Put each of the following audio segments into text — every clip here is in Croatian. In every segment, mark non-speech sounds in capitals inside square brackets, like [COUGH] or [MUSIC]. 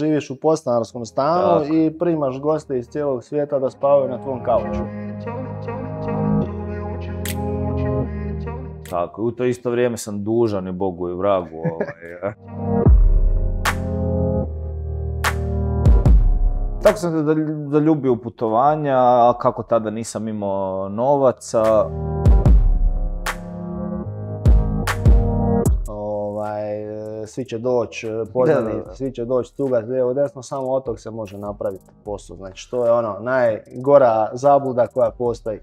Živiš u postanarskom stanu i primaš goste iz cijelog svijeta da spavaju na tvom kauču. Tako, u to isto vrijeme sam dužan i Bogu i vragu. Ovaj, Tako sam se zaljubio u putovanja, a kako tada nisam imao novaca. svi će doć e, poznani, svi će doći tuga lijevo desno, samo od se može napraviti posao. Znači to je ono najgora zabuda koja postoji.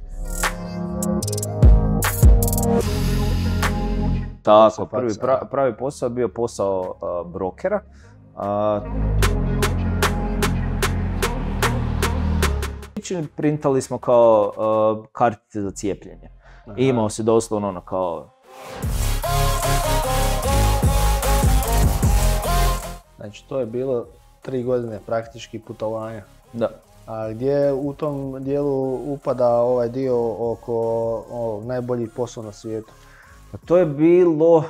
Tako, prvi pravi posao bio posao e, brokera. Uh, printali smo kao e, kartice za cijepljenje. imao se doslovno ono kao Znači to je bilo tri godine praktički putovanja. Da. A gdje u tom dijelu upada ovaj dio oko o, najbolji posao na svijetu? Pa to je bilo...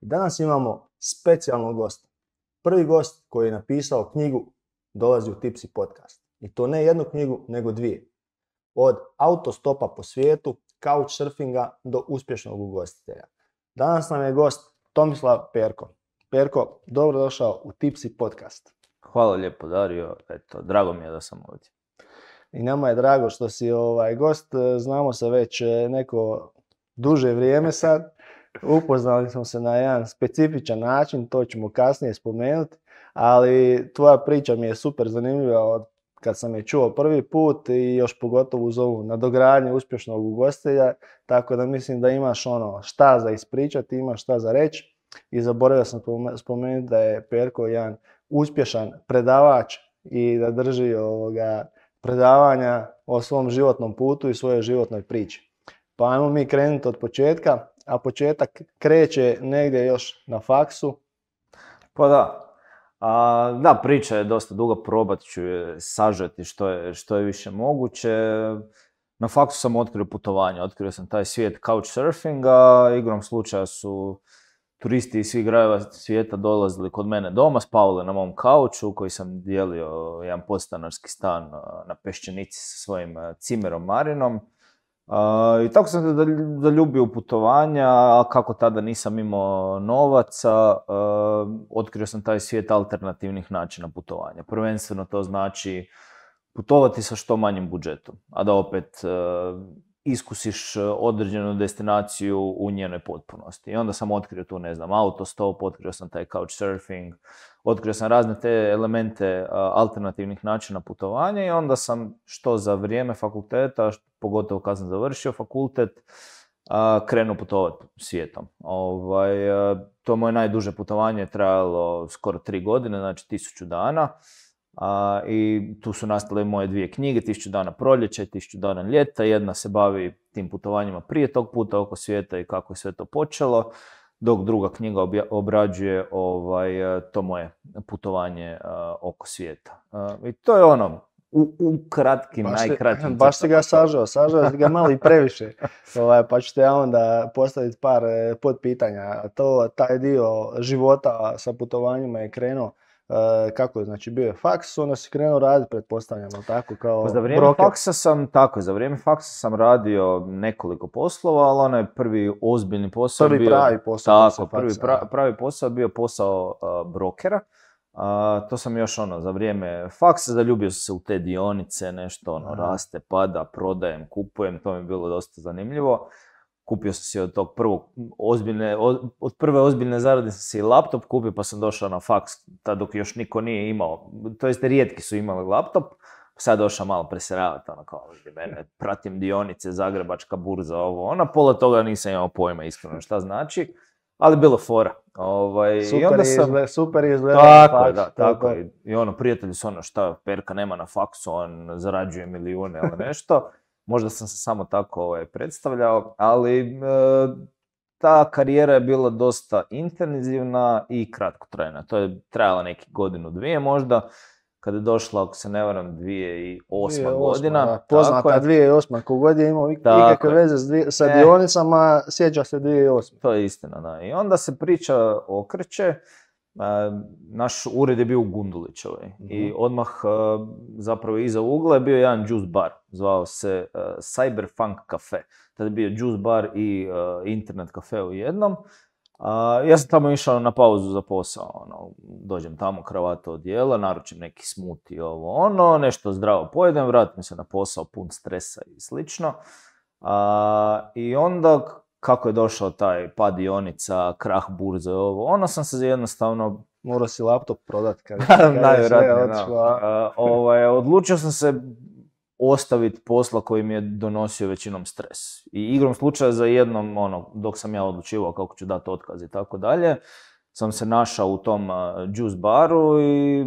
Danas imamo specijalnog gosta. Prvi gost koji je napisao knjigu dolazi u Tipsi podcast. I to ne jednu knjigu, nego dvije. Od autostopa po svijetu, couchsurfinga do uspješnog ugostitelja. Danas nam je gost Tomislav Perko. Perko, dobrodošao u Tipsi podcast. Hvala lijepo Dario, eto, drago mi je da sam ovdje. I nama je drago što si ovaj gost, znamo se već e, neko duže vrijeme sad. [LAUGHS] Upoznali smo se na jedan specifičan način, to ćemo kasnije spomenuti, ali tvoja priča mi je super zanimljiva od kad sam je čuo prvi put i još pogotovo uz ovu nadogradnju uspješnog ugostelja, tako da mislim da imaš ono šta za ispričati, imaš šta za reći i zaboravio sam spomenuti da je Perko jedan uspješan predavač i da drži ovoga predavanja o svom životnom putu i svojoj životnoj priči. Pa ajmo mi krenuti od početka, a početak kreće negdje još na faksu. Pa da, a, da, priča je dosta duga, probat ću je sažeti što je, što je više moguće. Na faktu sam otkrio putovanje, otkrio sam taj svijet couchsurfinga, igrom slučaja su turisti iz svih grajeva svijeta dolazili kod mene doma, spavali na mom kauču koji sam dijelio jedan podstanarski stan na Pešćenici sa svojim cimerom Marinom. I tako sam se zaljubio u putovanja, a kako tada nisam imao novaca, otkrio sam taj svijet alternativnih načina putovanja. Prvenstveno to znači putovati sa što manjim budžetom, a da opet e, iskusiš e, određenu destinaciju u njenoj potpunosti. I onda sam otkrio tu, ne znam, autostop, otkrio sam taj couchsurfing, otkrio sam razne te elemente alternativnih načina putovanja i onda sam što za vrijeme fakulteta, pogotovo kad sam završio fakultet, krenuo putovati svijetom. Ovaj, e, to moje najduže putovanje je trajalo skoro tri godine, znači tisuću dana. I tu su nastale moje dvije knjige, Tisuću dana proljeća i Tisuću dana ljeta. Jedna se bavi tim putovanjima prije tog puta oko svijeta i kako je sve to počelo, dok druga knjiga obrađuje ovaj, e, to moje putovanje e, oko svijeta. I to je ono, u, kratkim, baš [LAUGHS] Baš ga sažao, sažao si ga malo i previše. [LAUGHS] Ovaj, pa ću te ja onda postaviti par eh, potpitanja. podpitanja. To, taj dio života sa putovanjima je krenuo eh, kako je, znači bio je faks, onda si krenuo raditi, pretpostavljam, tako kao pa za vrijeme faksa sam, tako za vrijeme faksa sam radio nekoliko poslova, ali onaj prvi ozbiljni posao prvi Pravi posao tako, prvi pravi posao bio posao eh, brokera a to sam još ono, za vrijeme faksa zaljubio sam se u te dionice, nešto ono, raste, pada, prodajem, kupujem, to mi je bilo dosta zanimljivo. Kupio sam si od tog prvog ozbiljne, od, prve ozbiljne zarade sam si laptop kupio pa sam došao na faks, tad dok još niko nije imao, to rijetki su imali laptop, sad došao malo preseravati, ono kao, mene, pratim dionice, Zagrebačka burza, ovo, ona, pola toga nisam imao pojma, iskreno šta znači ali bilo fora. Ovaj, super, i onda sam, super izgleda. Tako da, tako I ono, prijatelji su ono šta, Perka nema na faksu, on zarađuje milijune ili nešto. [LAUGHS] Možda sam se samo tako ovaj, predstavljao, ali e, ta karijera je bila dosta intenzivna i kratkotrajna. To je trajala neki godinu, dvije možda kada je došla, ako se ne varam, 2008. 2008 godina. poznata tako je, 2008. Kogod je imao ikakve veze s sa se dionicama, sjeća se 2008. To je istina, da. I onda se priča okreće. E, naš ured je bio u Gundulićevoj mhm. i odmah e, zapravo iza ugla je bio jedan juice bar, zvao se e, Cyberfunk Cafe. Tada je bio juice bar i internet kafe u jednom. A, ja sam tamo išao na pauzu za posao, ono, dođem tamo, kravata odjela, naručim neki smuti, ovo, ono, nešto zdravo pojedem, vratim se na posao, pun stresa i slično. A, I onda, kako je došao taj pad ionica, krah burze, ovo, ono sam se jednostavno... Morao si laptop prodat kad, [LAUGHS] kad ovaj, odlučio sam se ostaviti posla koji mi je donosio većinom stres. I igrom slučaja za jednom, ono, dok sam ja odlučivao kako ću dati otkaz i tako dalje, sam se našao u tom juice baru i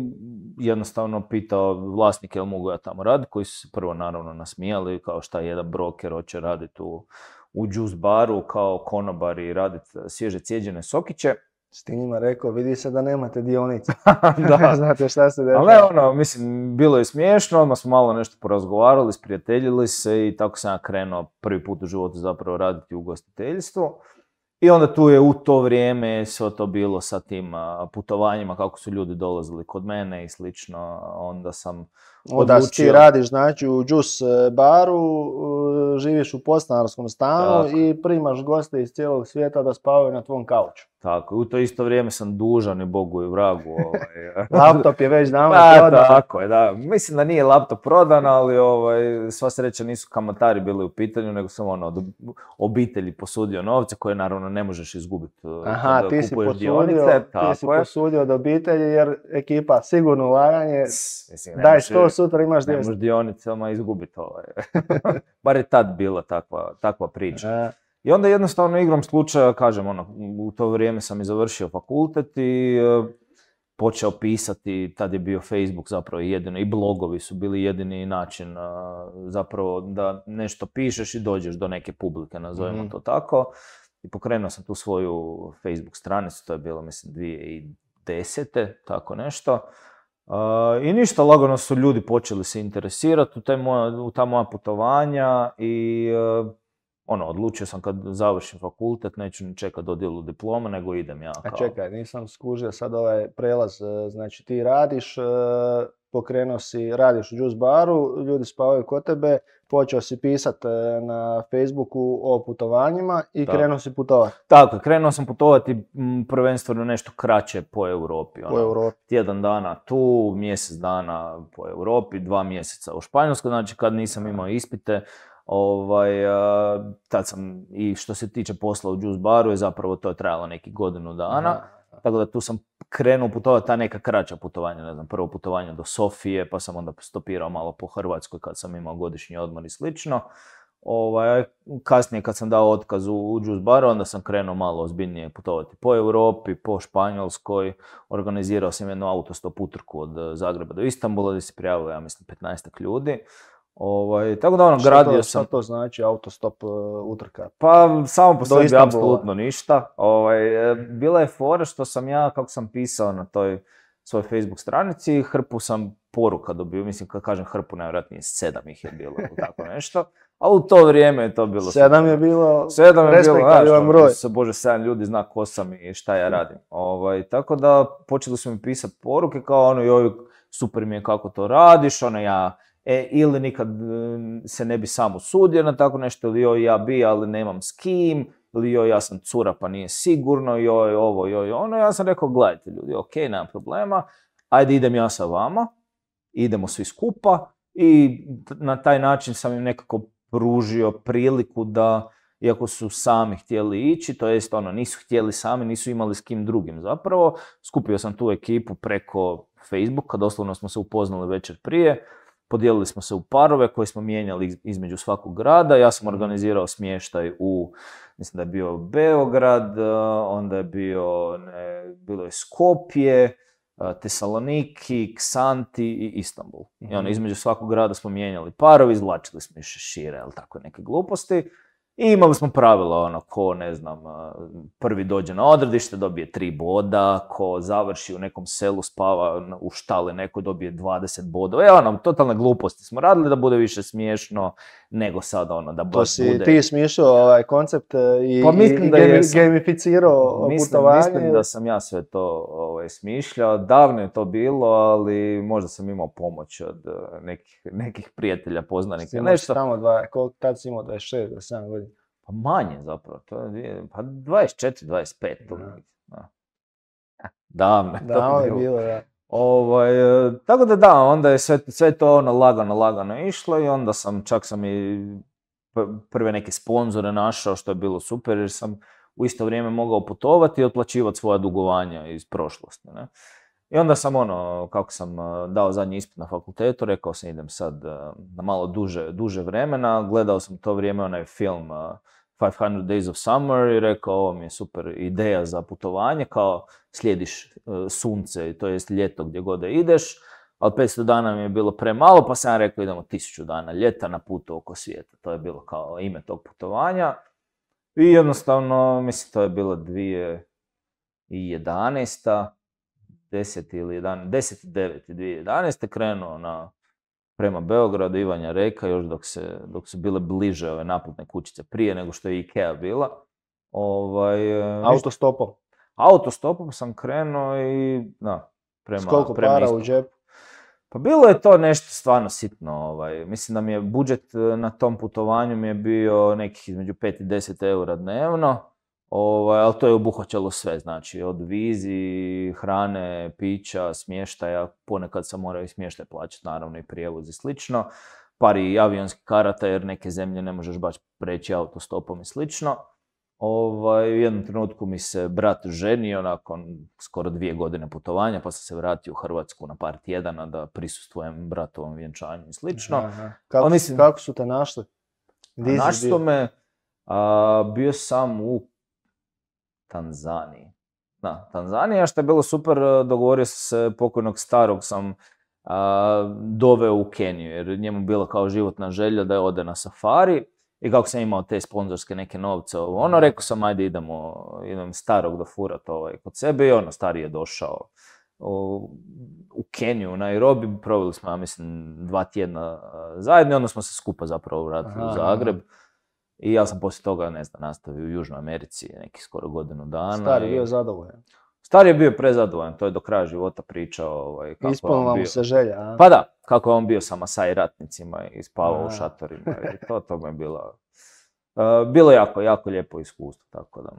jednostavno pitao vlasnike jel mogu ja tamo raditi, koji su se prvo naravno nasmijali kao šta jedan broker hoće raditi u, u juice baru kao konobar i raditi e, svježe cijeđene sokiće. S njima rekao, vidi se da nemate dionice. [LAUGHS] [LAUGHS] da, znate šta se dešava. Ali ono, mislim, bilo je smiješno, odmah smo malo nešto porazgovarali, sprijateljili se i tako sam ja krenuo prvi put u životu zapravo raditi u gostiteljstvu. I onda tu je u to vrijeme sve to bilo sa tim putovanjima, kako su ljudi dolazili kod mene i slično. Onda sam odlučio. Da, ti radiš znači u džus e, baru, živiš u postanarskom stanu i primaš goste iz cijelog svijeta da spavaju na tvom kauču. Tako, u to isto vrijeme sam dužan i Bogu i vragu. Ovaj. [LAUGHS] laptop je već nama pa, Tako je, da. Mislim da nije laptop prodan, ali ovaj, sva sreća nisu kamatari bili u pitanju, nego sam ono, od obitelji posudio novce koje naravno ne možeš izgubiti. E, Aha, ti si, posudio, dionice, ti si posudio od obitelji jer ekipa sigurno ulaganje, daj 100 još sutra imaš Nemoš dionice, dionicama izgubiti ovaj. [LAUGHS] Bar je tad bila takva, takva priča. E. I onda jednostavno igrom slučaja, kažem, ono, u to vrijeme sam i završio fakultet i e, počeo pisati, tad je bio Facebook zapravo jedino i blogovi su bili jedini način e, zapravo da nešto pišeš i dođeš do neke publike, nazovimo mhm. to tako. I pokrenuo sam tu svoju Facebook stranicu, to je bilo mislim 2010. tako nešto. I ništa, lagano su ljudi počeli se interesirati u, u ta moja putovanja i e, ono, odlučio sam kad završim fakultet, neću ni čekati dodjelu diploma, nego idem ja. Kao... A čekaj, nisam skužio sad ovaj prelaz, e, znači ti radiš, e, pokrenuo si, radiš u juice baru, ljudi spavaju kod tebe, počeo si pisat e, na Facebooku o putovanjima i krenuo si putovati. Tako, krenuo sam putovati prvenstveno nešto kraće po Europi. Ono, Europi. Tjedan dana tu, mjesec dana po Europi, dva mjeseca u Španjolskoj, znači kad nisam imao ispite, Ovaj, e, tad sam, i što se tiče posla u Juice Baru je zapravo to je trajalo neki godinu dana, tako da tu sam Krenu putovati ta neka kraća putovanja, ne znam, prvo putovanje do Sofije, pa sam onda stopirao malo po Hrvatskoj kad sam imao godišnji odmor i slično. Ovaj, kasnije kad sam dao otkaz u, u Juice onda sam krenuo malo ozbiljnije putovati po Europi, po Španjolskoj. Organizirao sam jednu autostop utrku od eh, Zagreba do Istambula gdje se prijavilo, ja mislim, 15 ljudi. Ovaj, tako da ono, što gradio sam... Što to znači autostop e, utrka? Pa samo po sebi apsolutno ništa. Ovaj, e, bila je fora što sam ja, kako sam pisao na toj svojoj Facebook stranici, hrpu sam poruka dobio, mislim kad kažem hrpu, najvratnije sedam ih je bilo, tako [LAUGHS] nešto. A u to vrijeme je to bilo... Sedam je bilo... Sedam je bilo, ono, Se, bože, sedam ljudi zna ko sam i šta ja radim. Ovaj, tako da počeli su mi pisati poruke kao ono, joj, super mi je kako to radiš, ono ja E, ili nikad e, se ne bi sam usudio na tako nešto, ili joj ja bi, ali nemam s kim, ili joj ja sam cura pa nije sigurno, joj ovo, joj ono. Ja sam rekao, gledajte ljudi, ok, nema problema, ajde idem ja sa vama, idemo svi skupa i na taj način sam im nekako pružio priliku da, iako su sami htjeli ići, to jest ono, nisu htjeli sami, nisu imali s kim drugim zapravo. Skupio sam tu ekipu preko Facebooka, doslovno smo se upoznali večer prije podijelili smo se u parove koje smo mijenjali između svakog grada. Ja sam mhm. organizirao smještaj u, mislim da je bio Beograd, e, onda je bio, ne, bilo je Skopje, e, Tesaloniki, Ksanti i Istanbul. I ono, mhm. između svakog grada smo mijenjali parove, izvlačili smo i šire, ali tako neke gluposti. I imali smo pravila, ono, ko, ne znam, prvi dođe na odredište, dobije tri boda, ko završi u nekom selu, spava u štale, neko dobije 20 bodova. E, ono, totalne gluposti smo radili da bude više smiješno nego sad, ono, da bude... To si ti smiješao ovaj koncept e, pa i, da gamificirao mislim, mislim da sam ja sve to ovaj, smišljao. Davno je to bilo, ali možda sam imao pomoć od e, nekih, prijatelja, poznanika, Ne nešto. tad si imao 26, 27 godina? Pa manje zapravo, to je, pa 24, 25 to da. Da. da, to je bilo, da. Ovaj, e, tako da da, onda je sve, sve to ono lagano, lagano išlo i onda sam, čak sam i prve neke sponzore našao što je bilo super jer sam u isto vrijeme mogao putovati i otplaćivati svoja dugovanja iz prošlosti. Ne? I onda sam ono, kako sam e, dao zadnji ispit na fakultetu, rekao sam idem sad e, na malo duže, duže vremena, gledao sam to vrijeme onaj film 500 Days of Summer i rekao ovo mi je super ideja za putovanje, kao slijediš e, sunce, to jest ljeto gdje god ideš, ali 500 dana mi je bilo premalo, pa sam rekao idemo 1000 dana ljeta na putu oko svijeta. To je bilo kao ime tog putovanja. I jednostavno, mislim, to je bilo 2011. 10 ili 11, 2011. krenuo na prema Beogradu, Ivanja Reka, još dok, se, su bile bliže ove naputne kućice, prije nego što je Ikea bila. Ovaj, e, Autostopom? Autostopom sam krenuo i da, prema... S koliko para u džepu? Pa bilo je to nešto stvarno sitno. Ovaj, mislim da mi je budžet e, na tom putovanju mi je bio nekih između 5 i 10 eura dnevno. Ovaj, ali to je obuhvaćalo sve, znači od vizi, hrane, pića, smještaja, ponekad sam morao i smještaj plaćati, naravno i prijevoz i slično, par i avionskih karata jer neke zemlje ne možeš baš preći autostopom i slično. Ovaj, u jednom trenutku mi se brat ženio nakon skoro dvije godine putovanja, pa sam se vratio u Hrvatsku na par tjedana da prisustvujem bratovom vjenčanju i slično. Kako, mislim, kako su te našli? Pa našli su me, bio sam u Tanzaniji. Da, Tanzanija što je bilo super, e, dogovorio se pokojnog starog sam a, e, doveo u Keniju, jer njemu bilo kao životna želja da je ode na safari. I kako sam imao te sponzorske neke novce, ono, mhm. rekao sam, ajde idemo, idem starog da furat ovaj kod sebe i ono, stari je došao u, Keniju, u Nairobi, proveli smo, ja mislim, dva tjedna e, zajedno, onda smo se skupa zapravo vratili u Zagreb. I ja sam poslije toga, ne znam, nastavio u Južnoj Americi neki skoro godinu dana. Stari je bio zadovoljan. Stari je bio prezadovoljan, to je do kraja života pričao. Ovaj, kako mu se želja, a? Pa da, kako je on bio sa Masai ratnicima i spavao u šatorima. I to, to je bilo... Uh, eh, bilo jako, jako lijepo iskustvo, tako da...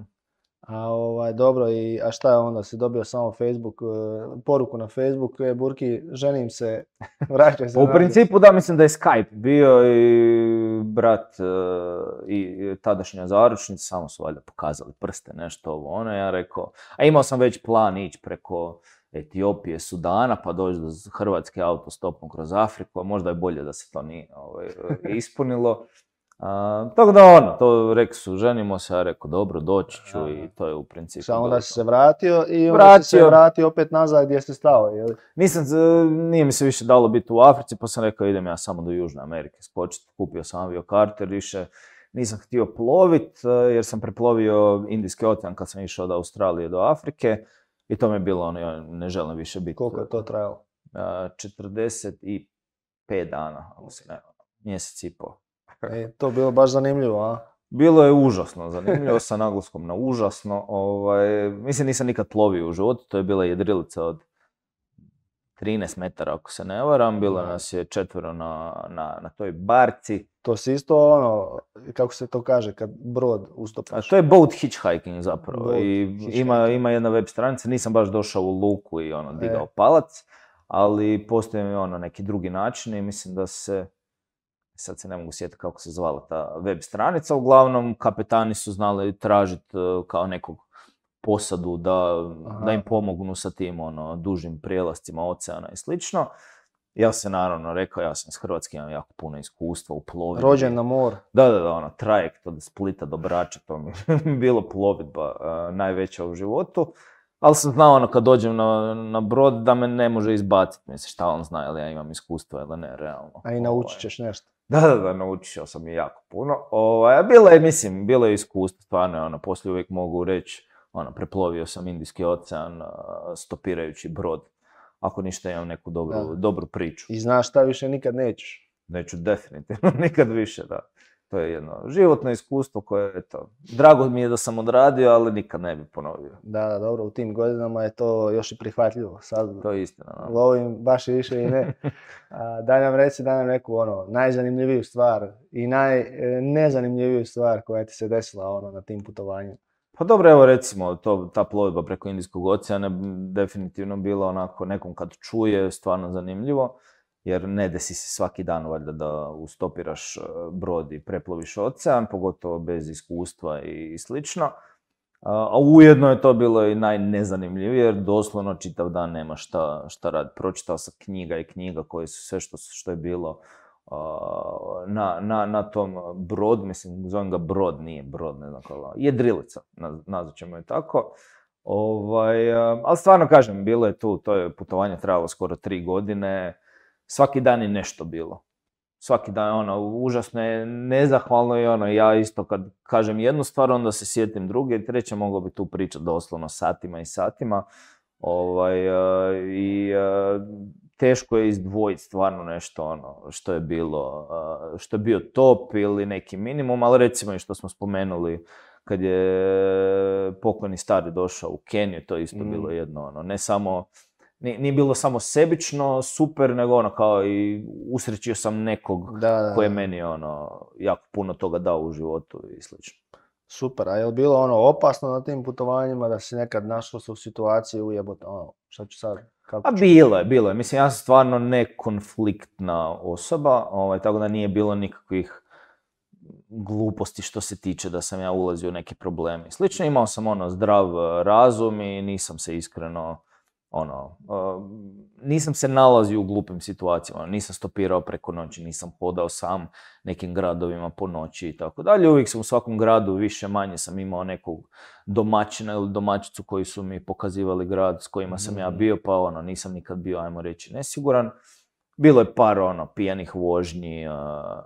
A ovaj, dobro, i, a šta je onda? Si dobio samo Facebook, e, poruku na Facebook, je Burki, ženim se, [LAUGHS] vraćaj se. U principu da, mislim da je Skype bio i brat e, i tadašnja zaručnica, samo su valjda pokazali prste, nešto ovo ono, ja rekao, a imao sam već plan ići preko Etiopije, Sudana, pa doći do Hrvatske autostopom kroz Afriku, a možda je bolje da se to nije ovaj, e, ispunilo tako da ono, to rekli su, ženimo se, ja rekao dobro, doći ću i to je u principu. Samo da si se vratio i onda si se vratio opet nazad gdje si stao, jel? Nisam, nije mi se više dalo biti u Africi, pa sam rekao idem ja samo do Južne Amerike spočet, kupio sam avio karter, više nisam htio plovit, e, jer sam preplovio Indijski ocean kad sam išao od Australije do Afrike i to mi je bilo ono, ne želim više biti. Koliko je to e, trajalo? 45 dana, mjesec i pol. [LAUGHS] E, to bilo baš zanimljivo, a? Bilo je užasno zanimljivo, sa naglaskom na užasno. Ovaj, mislim, nisam nikad plovio u životu, to je bila jedrilica od 13 metara, ako se ne varam. Bilo nas je četvero na, na, na toj barci. To se isto ono, kako se to kaže, kad brod ustopaš. A to je boat hitchhiking zapravo. I Ima, ima jedna web stranica, nisam baš došao u luku i ono, e. digao palac. Ali postoje ono neki drugi način i mislim da se sad se ne mogu sjetiti kako se zvala ta web stranica, uglavnom kapetani su znali tražiti e, kao nekog posadu da, da im pomognu sa tim ono, dužim prijelascima oceana i slično. Ja sam naravno rekao, ja sam iz Hrvatske, imam jako puno iskustva u plovidbi. Rođen na mor. Da, da, da, ono, trajekt od Splita do Brača, to mi je [LAUGHS] bilo plovidba e, najveća u životu. Ali sam znao ono kad dođem na, na brod da me ne može izbaciti, mislim šta on zna, ili ja imam iskustva ili ne, realno. A i naučit ovaj. ćeš nešto. Da, da, da, naučio sam je jako puno. Ovaj, bilo je, mislim, bilo je iskustvo, stvarno, ono, poslije uvijek mogu reći, ono, preplovio sam Indijski ocean stopirajući brod. Ako ništa imam neku dobru, dobru priču. I znaš šta više nikad nećeš. Neću definitivno, [LAUGHS] nikad više, da. To je jedno životno iskustvo koje je to. Drago mi je da sam odradio, ali nikad ne bi ponovio. Da, da, dobro, u tim godinama je to još i prihvatljivo. Sad to je istina. Lovim baš i više i ne. [LAUGHS] daj nam reci, daj nam neku ono, najzanimljiviju stvar i najnezanimljiviju e, stvar koja ti se desila ono, na tim putovanjima. Pa dobro, evo recimo, to, ta plovidba preko Indijskog oceana definitivno bila onako nekom kad čuje, stvarno zanimljivo jer ne desi se svaki dan valjda da ustopiraš e, brod i preploviš ocean, pogotovo bez iskustva i slično. E, a ujedno je to bilo i najnezanimljivije jer doslovno čitav dan nema šta, šta rad. Pročitao sam knjiga i knjiga koje su sve što, što je bilo e, na, na, na tom brod, mislim zovem ga brod, nije brod, ne znam jedrilica, nazvat ćemo je tako. Ovaj, ali stvarno kažem, bilo je tu, to je putovanje trajalo skoro tri godine, svaki dan je nešto bilo. Svaki dan, je ono, užasno je nezahvalno je ono, ja isto kad kažem jednu stvar, onda se sjetim druge i treće, mogao bi tu pričati doslovno satima i satima. Ovaj, e, I e, teško je izdvojiti stvarno nešto ono što je bilo, e, što je bio top ili neki minimum, ali recimo i što smo spomenuli kad je pokojni stari došao u Keniju, to je isto mm. bilo jedno ono, ne samo nije bilo samo sebično, super, nego ono kao i usrećio sam nekog da, koji je meni ono jako puno toga dao u životu i slično. Super, a je li bilo ono opasno na tim putovanjima da si nekad našao se u situaciji ujebota, ono, šta ću sad, kako A bilo je, bilo je. Mislim, ja sam stvarno nekonfliktna osoba, ovaj, tako da nije bilo nikakvih gluposti što se tiče da sam ja ulazio u neke probleme i slično. Imao sam ono zdrav eh, razum i nisam se iskreno ono, nisam se nalazio u glupim situacijama, nisam stopirao preko noći, nisam podao sam nekim gradovima po noći i tako dalje. Uvijek sam u svakom gradu više manje sam imao nekog domaćina ili domaćicu koji su mi pokazivali grad s kojima sam ja mm. bio, pa ono, nisam nikad bio, ajmo reći, nesiguran. Bilo je par ono, pijanih vožnji,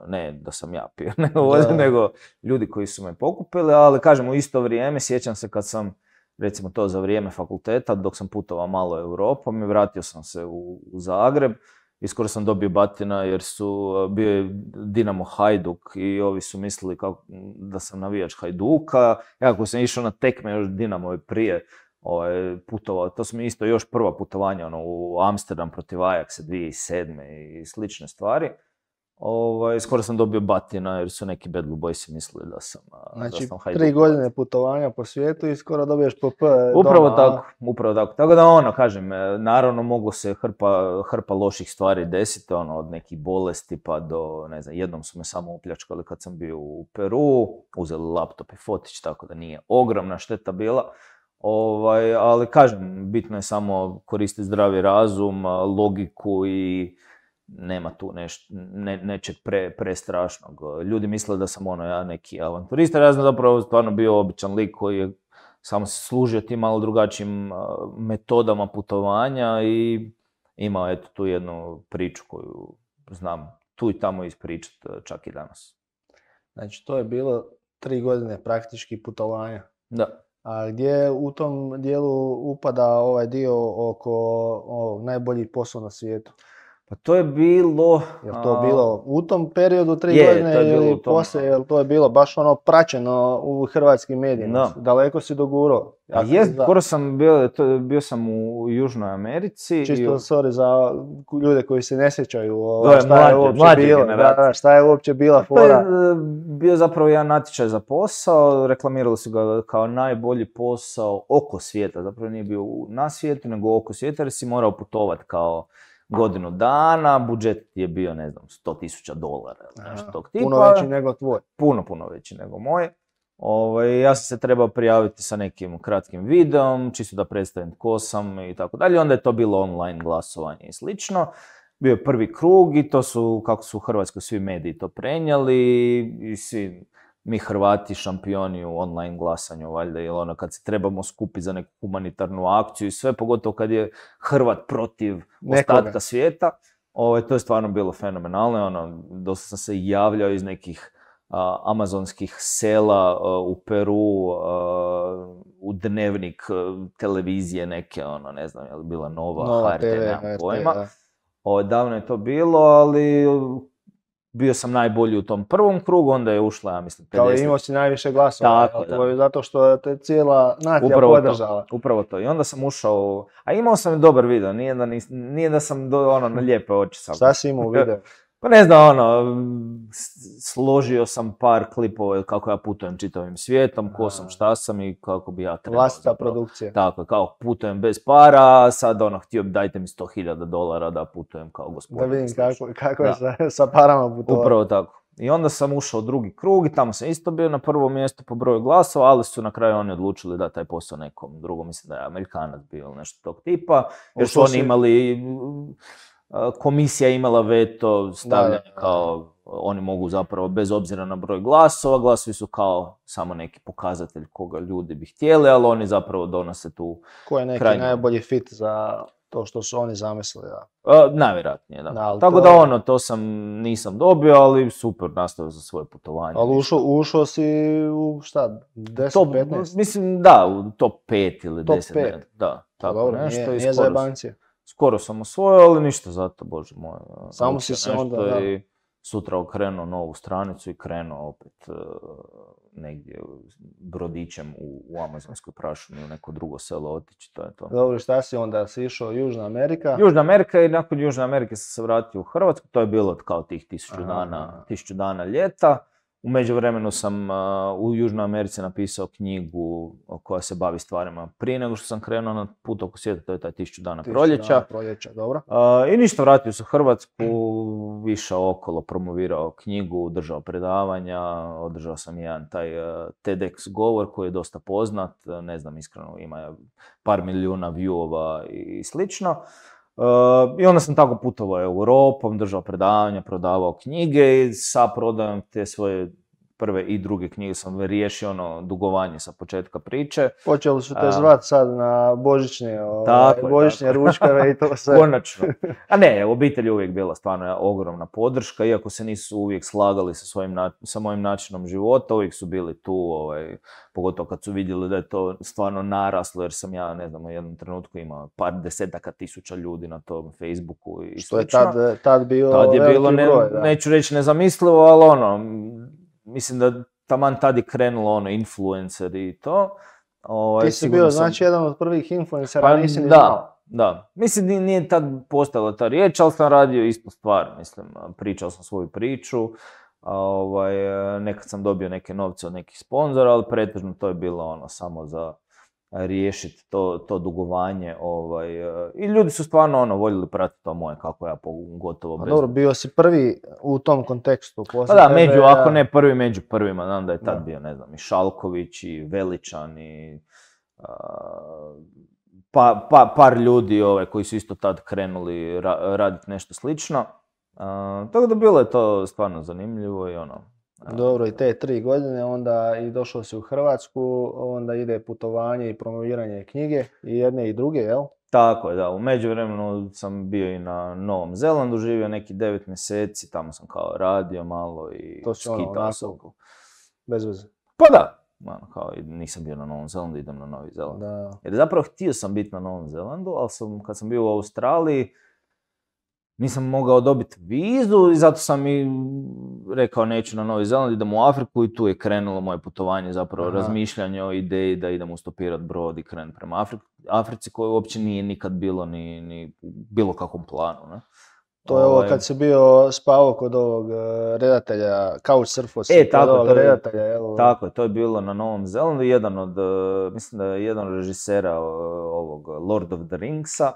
ne da sam ja pio, [LAUGHS] nego, nego ljudi koji su me pokupili, ali kažem u isto vrijeme sjećam se kad sam recimo to za vrijeme fakulteta, dok sam putovao malo Europom i vratio sam se u, Zagreb i skoro sam dobio batina jer su, eh, bio je Dinamo Hajduk i ovi su mislili kako, mm, da sam navijač Hajduka. Ja ako sam išao na tekme još Dinamo je prije ovaj, putovao, to su mi isto još prva putovanja ono, u Amsterdam protiv Ajaxa 2007. i slične stvari. Ovaj, skoro sam dobio batina jer su neki Bad Blue Boysi mislili da sam... Znači, da sam tri godine putovanja po svijetu i skoro dobiješ PP. Upravo doma. tako, upravo tako. Tako da ono, kažem, e, naravno mogu se hrpa, hrpa loših stvari desiti, ono, od nekih bolesti pa do, ne znam, jednom su me samo upljačkali kad sam bio u Peru, uzeli laptop i fotić, tako da nije ogromna šteta bila. Ovaj, ali kažem, bitno je samo koristiti zdravi razum, logiku i nema tu ne, nečeg pre, prestrašnog. Ljudi misle da sam ono, ja neki avanturista, ja znam zapravo stvarno bio običan lik koji je samo se služio tim malo drugačijim metodama putovanja i imao eto tu jednu priču koju znam tu i tamo ispričat e, čak i danas. Znači to je bilo tri godine praktički putovanja. Da. A gdje u tom dijelu upada ovaj dio oko o, najboljih posao na svijetu? Pa to je bilo... Je to bilo u tom periodu tri godine je ili poslije, to je bilo baš ono praćeno u hrvatskim medijima, no. daleko si dogurao. Pa ja je, skoro sam bio, to, bio sam u Južnoj Americi. Čisto, i... sorry za ljude koji se ne sjećaju, ovo, je, šta, je uopće bilo, šta je uopće bila pa fora. je bio zapravo jedan natječaj za posao, reklamirali su ga kao najbolji posao oko svijeta, zapravo nije bio na svijetu, nego oko svijeta jer si morao putovati kao godinu dana, budžet je bio, ne znam, 100.000 dolara ili nešto tog tipa. Puno veći nego tvoj. Puno, puno veći nego moj. Ovaj, ja sam se trebao prijaviti sa nekim kratkim videom, čisto da predstavim tko sam i tako dalje. Onda je to bilo online glasovanje i slično. Bio je prvi krug i to su, kako su u Hrvatskoj svi mediji to prenijeli i svi mi Hrvati šampioni u online glasanju, valjda, ili ono kad se trebamo skupiti za neku humanitarnu akciju i sve, pogotovo kad je Hrvat protiv ostatka svijeta, ovo, ovaj, to je stvarno bilo fenomenalno, ono, dosta sam se javljao iz nekih amazonskih sela u Peru, u dnevnik televizije neke, ono, ne znam, je li bila Nova, Nova HRT, pojma. Odavno ovaj, je to bilo, ali bio sam najbolji u tom prvom krugu, onda je ušla, ja mislim, 50. Kao imao si najviše glasova, zato što te cijela nacija upravo podržala. To, upravo to, i onda sam ušao, a imao sam dobar video, nije da, nis, nije da sam do, ono, na [LAUGHS] lijepe oči sam. Šta si imao u [LAUGHS] Pa ne znam, ono, složio sam par klipova kako ja putujem čitavim svijetom, ko sam, šta sam i kako bi ja trebao. produkcija. Tako, kao putujem bez para, sad ono, htio bi dajte mi 100.000 dolara da putujem kao gospodin. Da vidim kako, je [LAUGHS] sa, parama Upravo tako. I onda sam ušao u drugi krug i tamo sam isto bio na prvo mjestu po broju glasova, ali su na kraju oni odlučili da taj posao nekom drugom, mislim da je Amerikanac bio ili nešto tog tipa, jer su oni imali komisija imala veto stavljanje kao oni mogu zapravo bez obzira na broj glasova, glasovi su kao samo neki pokazatelj koga ljudi bi htjeli, ali oni zapravo donose tu Ko je neki najbolji fit za to što su oni zamislili, da? najvjerojatnije, da. Tako da ono, to sam, nisam dobio, ali super, nastavio za svoje putovanje. Ali ušao, si u šta, 10-15? Mislim, da, u top 5 ili 10. Top 5? Da, pa tako dobro, nešto. Nije, jebancije skoro sam osvojio, ali ništa zato, bože moj. Ono, Samo si se onda, da. sutra okrenuo novu stranicu i krenuo opet e, negdje brodićem u, Amazonskoj prašini u neko drugo selo otići, to je to. Dobro, šta si onda, si išao Južna Amerika? Južna Amerika i nakon Južne Amerike sam se vratio u Hrvatsku, to je bilo kao tih tisuću dana ljeta. U međuvremenu sam u Južnoj Americi napisao knjigu koja se bavi stvarima prije nego što sam krenuo na put oko svijeta, to je taj tisuću dana proljeća. Dana proljeća, dobro. I ništa, vratio se u Hrvatsku, išao okolo, promovirao knjigu, držao predavanja, održao sam jedan taj TEDx govor koji je dosta poznat, ne znam iskreno, ima par milijuna viewova i slično. I onda sam tako putovao Europom, držao predavanja, prodavao knjige i sa prodajom te svoje prve i druge knjige sam riješio ono dugovanje sa početka priče. Počeli su te zvat sad na božićne, ovaj, božićne ručkave i to [LAUGHS] sve. Konačno. A ne, obitelj je uvijek bila stvarno ogromna podrška, iako se nisu uvijek slagali sa, svojim, sa mojim načinom života, uvijek su bili tu, ovaj, pogotovo kad su vidjeli da je to stvarno naraslo, jer sam ja, ne znam, u jednom trenutku imao par desetaka tisuća ljudi na tom Facebooku i Što je tad, eh, tad bio tad je bilo, broj, neću reći nezamislivo, ali ono, mislim da taman tad je krenulo ono influencer i to. Ovaj, Ti si bio znači jedan od prvih influencera, pa, nisi ni da, znao. Da, mislim nije tad postala ta riječ, ali sam radio istu stvar, mislim, pričao sam svoju priču, ovaj, nekad sam dobio neke novce od nekih sponzora, ali pretežno to je bilo ono samo za riješiti to, to dugovanje. Ovaj, e, I ljudi su stvarno ono, voljeli pratiti to moje, kako ja gotovo. Pa bez... Dobro, bio si prvi u tom kontekstu. Pa da, među, ako ne prvi, među prvima. Znam da je tad bio, ne znam, i Šalković, i Veličan, i pa, pa, par ljudi ovaj, koji su isto tad krenuli ra- raditi nešto slično. tako da bilo je to stvarno zanimljivo i ono, dobro, i te tri godine, onda i došao si u Hrvatsku, onda ide putovanje i promoviranje knjige, i jedne i druge, jel? Tako je, da. U međuvremenu sam bio i na Novom Zelandu, živio neki devet mjeseci, tamo sam kao radio malo i to si ono, Bez veze. Pa da, Mano, kao nisam bio na Novom Zelandu, idem na Novi Zeland. Da. Jer zapravo htio sam biti na Novom Zelandu, ali sam, kad sam bio u Australiji, nisam mogao dobiti vizu i zato sam i rekao neću na Novi Zeland, idem u Afriku i tu je krenulo moje putovanje, zapravo Aha. razmišljanje o ideji da idem ustopirat brod i kren prema Afriku, Africi koje uopće nije nikad bilo ni, ni bilo kakvom planu. Ne? To je ovo ovaj kad si bio spavao kod ovog e, redatelja, Couchsurfo si, e, tako, je, redatelja. Tako je, to je bilo na Novom Zelandu, jedan od, e, mislim da je jedan od režisera ovog Lord of the Ringsa,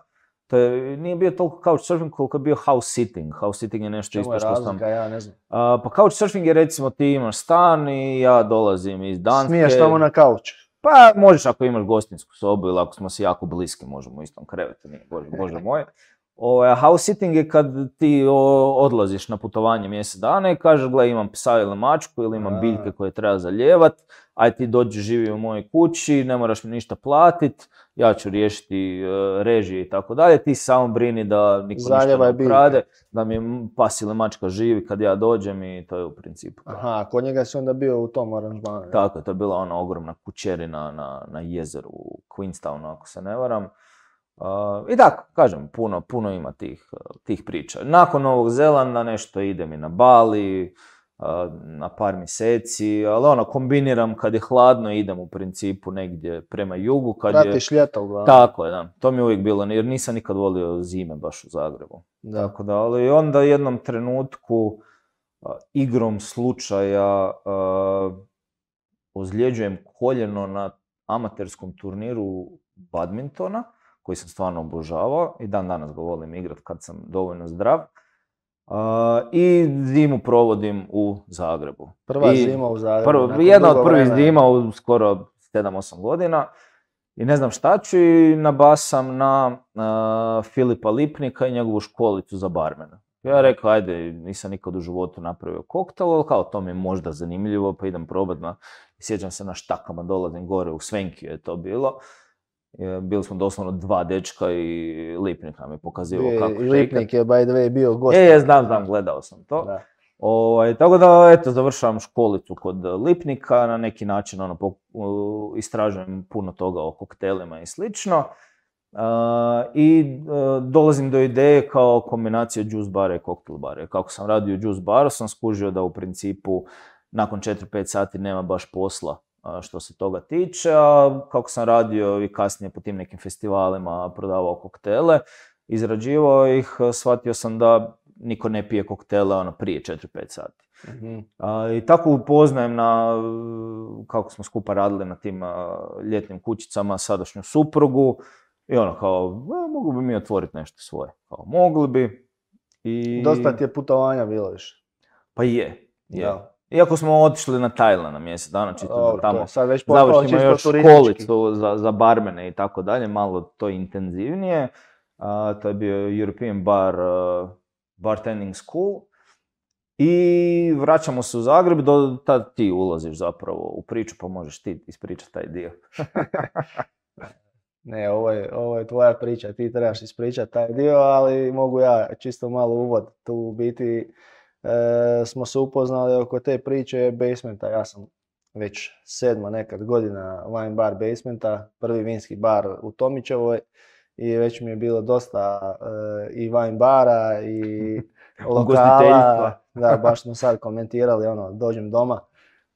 to je, nije bio toliko couchsurfing koliko je bio house sitting. House sitting je nešto isto što sam... ja ne znam. pa couchsurfing je recimo ti imaš stan i ja dolazim iz Danske. Smiješ tamo na couch? Pa možeš ako imaš gostinsku sobu ili ako smo si jako bliski možemo u istom krevetu, nije, bože, moje. Ovaj, house sitting je kad ti odlaziš na putovanje mjesec dana i kažeš gle imam psa ili mačku ili imam biljke koje treba zaljevat, aj ti dođi živi u mojoj kući, ne moraš mi ništa platit, ja ću riješiti e, režije i tako dalje, ti samo brini da niko ništa ne ukrade, da mi pas ili mačka živi kad ja dođem i to je u principu. Aha, kod njega si onda bio u tom aranžmanu. Tako, to je bila ona ogromna kućerina na, na jezeru u Queenstownu ako se ne varam i tako, kažem, puno, puno ima tih, tih priča. Nakon Novog Zelanda nešto idem i na Bali, na par mjeseci, ali ono, kombiniram kad je hladno, idem u principu negdje prema jugu. Kad je... ljeta uglavnom. Tako je, da. To mi je uvijek bilo, jer nisam nikad volio zime baš u Zagrebu. Da. Tako da, ali onda jednom trenutku igrom slučaja ozljeđujem koljeno na amaterskom turniru badmintona koji sam stvarno obožavao i dan danas ga volim igrat kad sam dovoljno zdrav. Uh, I zimu provodim u Zagrebu. Prva zima u Zagrebu. jedna od prvih zima u skoro 7-8 godina. I ne znam šta ću i nabasam na Filipa Lipnika i njegovu školicu za barmena. Ja mhm. rekao, ajde, nisam nikad u životu napravio koktel, ali kao to mi je možda zanimljivo, pa idem probat na... Sjećam se na štakama, dolazim gore, u Svenkiju je to bilo. E, bili smo doslovno dva dečka i Lipnik nam je pokazivao kako I Lipnik je by the way bio gost. E, znam, znam, gledao sam to. Ovaj, tako da, eto, završavam školicu kod Lipnika, na neki način ono, istražujem puno toga o koktelima i slično. E, I e, dolazim do ideje kao kombinacija juice bara i koktel bara. Kako sam radio juice baru, sam skužio da u principu nakon 4-5 sati nema baš posla što se toga tiče, a kako sam radio i kasnije po tim nekim festivalima prodavao koktele, izrađivao ih, shvatio sam da niko ne pije koktele ono, prije 4-5 sati. Mhm. A, I tako upoznajem na, kako smo skupa radili na tim ljetnim kućicama, sadašnju suprugu, i ono kao, e, mogu bi mi otvoriti nešto svoje. Kao, mogli bi. I... Dosta ti je putovanja bilo više. Pa je, je. Iako smo otišli na Tajland na mjesec dana, čito da tamo sad završimo još školicu za, za barmene i tako dalje, malo to intenzivnije. to je bio European Bar, uh, Bartending School. I vraćamo se u Zagreb, do tad ti ulaziš zapravo u priču, pa možeš ti ispričati taj dio. [LAUGHS] ne, ovo je, ovo je tvoja priča, ti trebaš ispričati taj dio, ali mogu ja čisto malo uvod tu biti. E, smo se upoznali oko te priče basementa. Ja sam već sedma nekad godina wine bar basementa, prvi vinski bar u Tomićevoj i već mi je bilo dosta e, i wine bara i [LAUGHS] lokala. [LAUGHS] da, baš smo sad komentirali, ono, dođem doma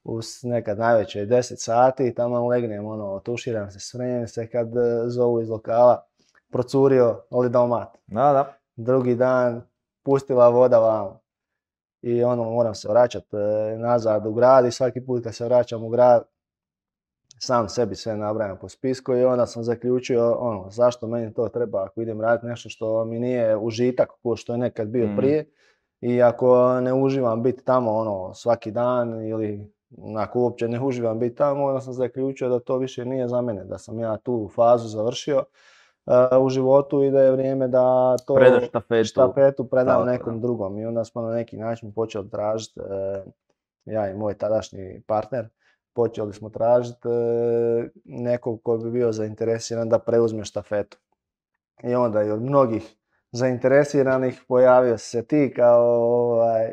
uz nekad najveće 10 sati i tamo legnem, ono, tuširam se, svrenjem se kad e, zovu iz lokala, procurio ali domat. Da, Drugi dan, pustila voda vamo i ono moram se vraćati e, nazad u grad i svaki put kad se vraćam u grad sam sebi sve nabrajam po spisku i onda sam zaključio ono zašto meni to treba ako idem raditi nešto što mi nije užitak ko što je nekad bio mm. prije i ako ne uživam biti tamo ono svaki dan ili ako uopće ne uživam biti tamo onda sam zaključio da to više nije za mene da sam ja tu fazu završio u životu i da je vrijeme da to štafetu, štafetu predam nekom drugom. I onda smo na neki način počeli tražiti, e, ja i moj tadašnji partner, počeli smo tražiti e, nekog koji bi bio zainteresiran da preuzme štafetu. I onda i od mnogih zainteresiranih pojavio se ti kao ovaj,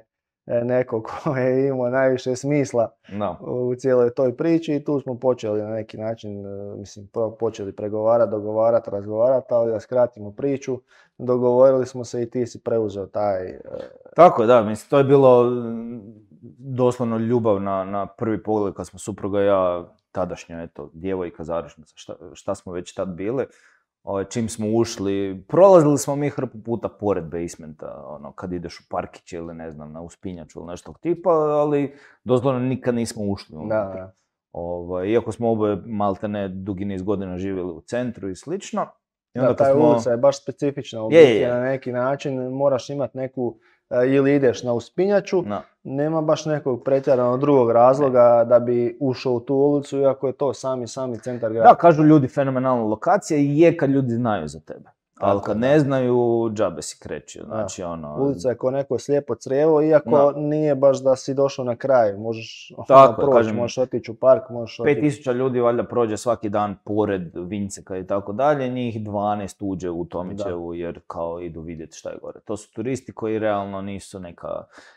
E, neko [LAUGHS] ko je imao najviše smisla no. u cijeloj toj priči i tu smo počeli na neki način, e, mislim, počeli pregovarati, dogovarati, razgovarati, ali da skratimo priču, dogovorili smo se i ti si preuzeo taj... E, Tako da, mislim, to je bilo doslovno ljubav na, na prvi pogled kad smo supruga ja, tadašnja, eto, djevojka, i šta, šta smo već tad bile Ovaj, čim smo ušli, prolazili smo mi hrpu puta pored basementa, ono, kad ideš u parkić ili ne znam, na uspinjač ili nešto tipa, ali doslovno nikad nismo ušli Da, da. Ovaj, iako smo oboje malte ne dugi niz godina živjeli u centru i slično. I onda da, taj ulica je baš specifična, je, je. na neki način, moraš imati neku E, ili ideš na uspinjaču, no. nema baš nekog pretjerano drugog razloga da bi ušao u tu ulicu, iako je to sami, sami centar grada. Da, kažu ljudi fenomenalna lokacija i je kad ljudi znaju za tebe. Ali kad ne znaju, džabe si kreću. Znači, ono... Ulica je kao neko slijepo crijevo, iako nije baš da si došao na kraj. Možeš ono, tako, proći, možeš otići u park, možeš otići... 5000 ljudi valjda prođe svaki dan pored Vinceka i tako dalje, njih 12 uđe u Tomićevu jer kao idu vidjeti šta je gore. To su turisti koji realno nisu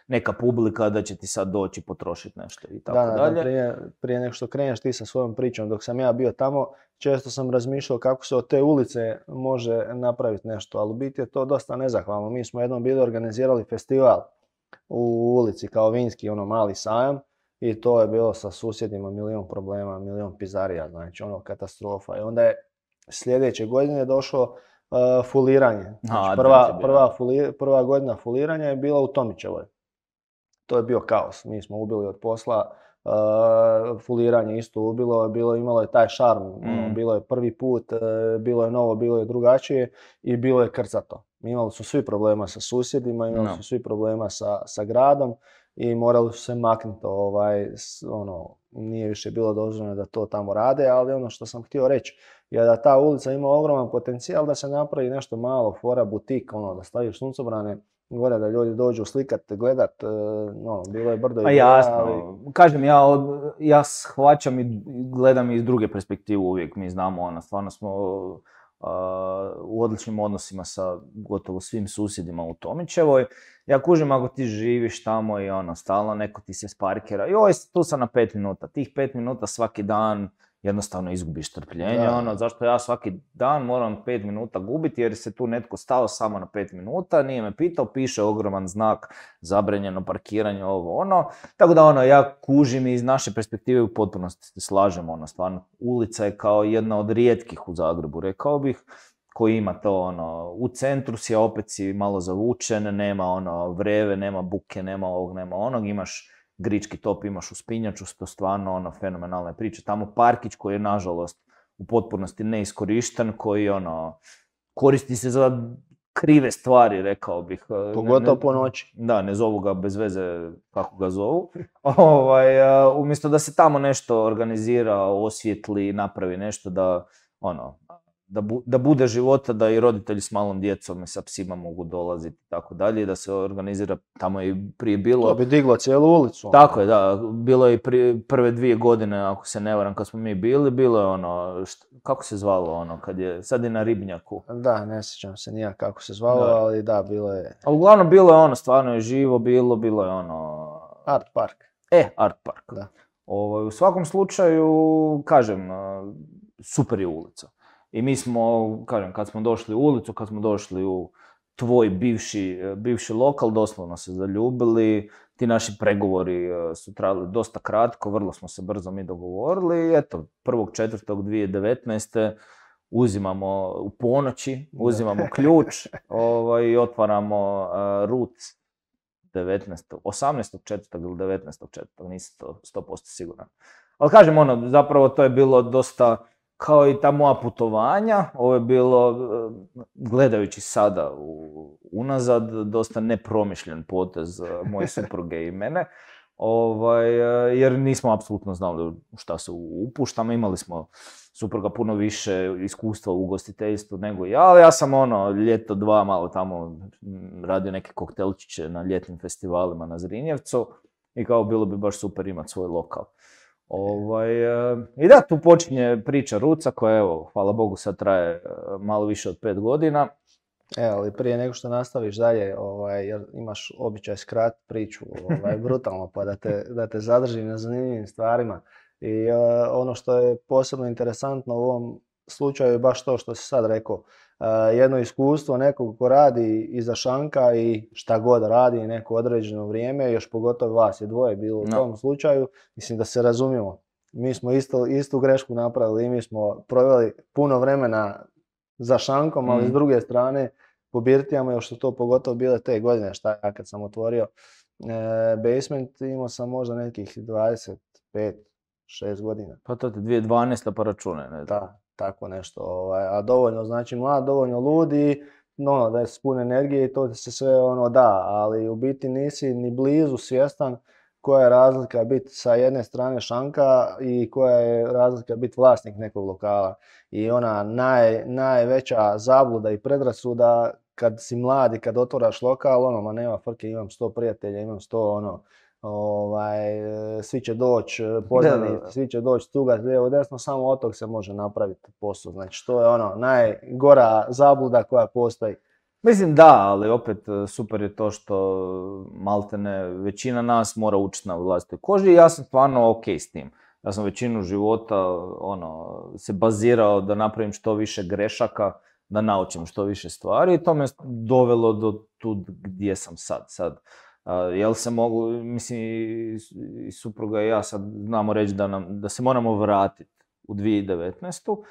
neka, publika da će ti sad doći potrošiti nešto i tako dalje. Da, prije, prije nego što kreneš ti sa svojom pričom, dok sam ja bio tamo, često sam razmišljao kako se od te ulice može napraviti nešto, ali u biti je to dosta nezahvalno. Mi smo jednom bili organizirali festival u ulici kao vinski, ono mali sajam, i to je bilo sa susjedima milion problema, milion pizarija, znači ono katastrofa. I onda je sljedeće godine došlo uh, fuliranje. Znači, prva, prva godina fuliranja je bila u Tomićevoj. To je bio kaos. Mi smo ubili od posla Uh, fuliranje isto ubilo, bilo, imalo je taj šarm, ono, mm. bilo je prvi put, eh, bilo je novo, bilo je drugačije i bilo je krcato. Imali su svi problema sa susjedima, imali su svi problema sa, sa gradom i morali su se maknuti, ovaj, ono, nije više bilo dozvoljeno da to tamo rade, ali ono što sam htio reći je da ta ulica ima ogroman potencijal da se napravi nešto malo, fora, butik, ono, da staviš suncobrane, gore da ljudi dođu slikat, gledat, e, no, bilo je brdo i... jasno, ali... kažem, ja, ja shvaćam i gledam iz druge perspektive uvijek, mi znamo ona, stvarno smo e, u odličnim odnosima sa gotovo svim susjedima u Tomićevoj. Ja kužim ako ti živiš tamo i ono, stalno neko ti se sparkira, joj, tu sam na pet minuta, tih pet minuta svaki dan, jednostavno izgubiš trpljenje, ono, zašto ja svaki dan moram pet minuta gubiti jer se tu netko stao samo na pet minuta, nije me pitao, piše ogroman znak, zabranjeno parkiranje, ovo, ono, tako da, ono, ja kužim iz naše perspektive u potpunosti se slažem, ono, stvarno, ulica je kao jedna od rijetkih u Zagrebu, rekao bih, koji ima to ono, u centru si, a opet si malo zavučen, nema ono vreve, nema buke, nema ovog, nema onog, imaš grički top imaš u Spinjaču, to stvarno ono fenomenalna priča. Tamo Parkić koji je nažalost u potpunosti neiskorišten, koji ono, koristi se za krive stvari, rekao bih. E, Pogotovo po noći. Da, ne zovu ga bez veze kako ga zovu. [LAUGHS] ovaj, e, umjesto da se tamo nešto organizira, osvjetli, napravi nešto da ono, da, bude života, da i roditelji s malom djecom i sa psima mogu dolaziti i tako dalje, da se organizira, tamo je prije bilo... To bi diglo cijelu ulicu. Ono. Tako je, da, bilo je i prve dvije godine, ako se ne varam, kad smo mi bili, bilo je ono, kako se zvalo ono, kad je, sad je na Ribnjaku. Da, ne sjećam se nijak kako se zvalo, ali da, bilo je... A uglavnom bilo je ono, stvarno je živo bilo, bilo je ono... Art park. E, art park. Da. Ovaj, u svakom slučaju, kažem, super je ulica. I mi smo, kažem, kad smo došli u ulicu, kad smo došli u tvoj bivši, bivši lokal, doslovno se zaljubili. Ti naši pregovori e, su trajali dosta kratko, vrlo smo se brzo mi dogovorili. Eto, 1.4.2019 uzimamo u ponoći, uzimamo ključ [LAUGHS] ovaj, otvaramo uh, RUC 19. 18 ili 19.4. nisam to 100% siguran. Ali kažem ono, zapravo to je bilo dosta kao i ta moja putovanja, ovo je bilo, e, gledajući sada unazad, dosta nepromišljen potez e, moje [LAUGHS] supruge i mene, ovaj, e, jer nismo apsolutno znali šta se upuštamo, imali smo supruga puno više iskustva u ugostiteljstvu nego ja, ali ja sam ono, ljeto dva malo tamo radio neke koktelčiće na ljetnim festivalima na Zrinjevcu i kao bilo bi baš super imati svoj lokal. Ovaj, e, I da, tu počinje priča Ruca koja evo, hvala Bogu sad traje e, malo više od pet godina. Evo, ali prije nego što nastaviš dalje, ovaj, jer imaš običaj skrat priču, ovaj, [LAUGHS] brutalno, pa da te, da te zadržim na zanimljivim stvarima. I e, ono što je posebno interesantno u ovom slučaju je baš to što si sad rekao jedno iskustvo nekog ko radi iza šanka i šta god radi neko određeno vrijeme, još pogotovo vas je dvoje bilo u tom slučaju, mislim da se razumijemo. Mi smo istu grešku napravili i mi smo proveli puno vremena za šankom, ali s mm. druge strane po birtijama, još su to pogotovo bile te godine, šta ja kad sam otvorio e, basement, imao sam možda nekih 25-6 godina. Pa to ti 2012. pa račune, ne? Da, tako nešto. Ovaj, a dovoljno, znači mlad, dovoljno ludi, no, da je pun energije i to se sve ono da, ali u biti nisi ni blizu svjestan koja je razlika biti sa jedne strane šanka i koja je razlika biti vlasnik nekog lokala. I ona naj, najveća zabluda i predrasuda kad si mladi, kad otvoraš lokal, ono, ma nema frke, imam sto prijatelja, imam sto ono, ovaj, svi će doći eh, poznani, svi će doći tuga lijevo desno, samo od se može napraviti posao. Znači to je ono najgora zabluda koja postoji. Mislim da, ali opet eh, super je to što eh, maltene većina nas mora učiti na vlastitoj koži i ja sam stvarno ok s tim. Ja sam većinu života ono, se bazirao da napravim što više grešaka, da naučim što više stvari i to me dovelo do tu gdje sam sad. Sad Uh, jel se mogu, mislim, i supruga i ja sad znamo reći da, se moramo vratiti u 2019.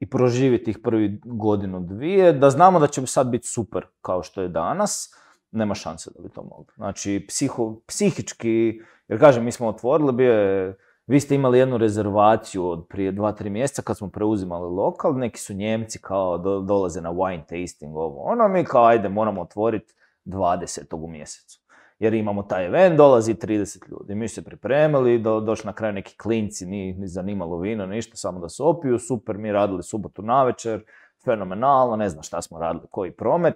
i proživjeti ih prvi godinu, dvije, da znamo da će sad biti super kao što je danas, nema šanse da bi to moglo, Znači, psiho, psihički, jer kažem, mi smo otvorili, bio je, vi ste imali jednu rezervaciju od prije dva, tri mjeseca kad smo preuzimali lokal, neki su Njemci kao dolaze na wine tasting, ovo, ono, mi kao, ajde, moramo otvoriti 20. u mjesecu. Jer imamo taj event, dolazi 30 ljudi. Mi se pripremili, do, došli na kraju neki klinci, ni, ni zanimalo vino, ništa, samo da se opiju, super, mi radili subotu večer fenomenalno, ne znam šta smo radili, koji promet.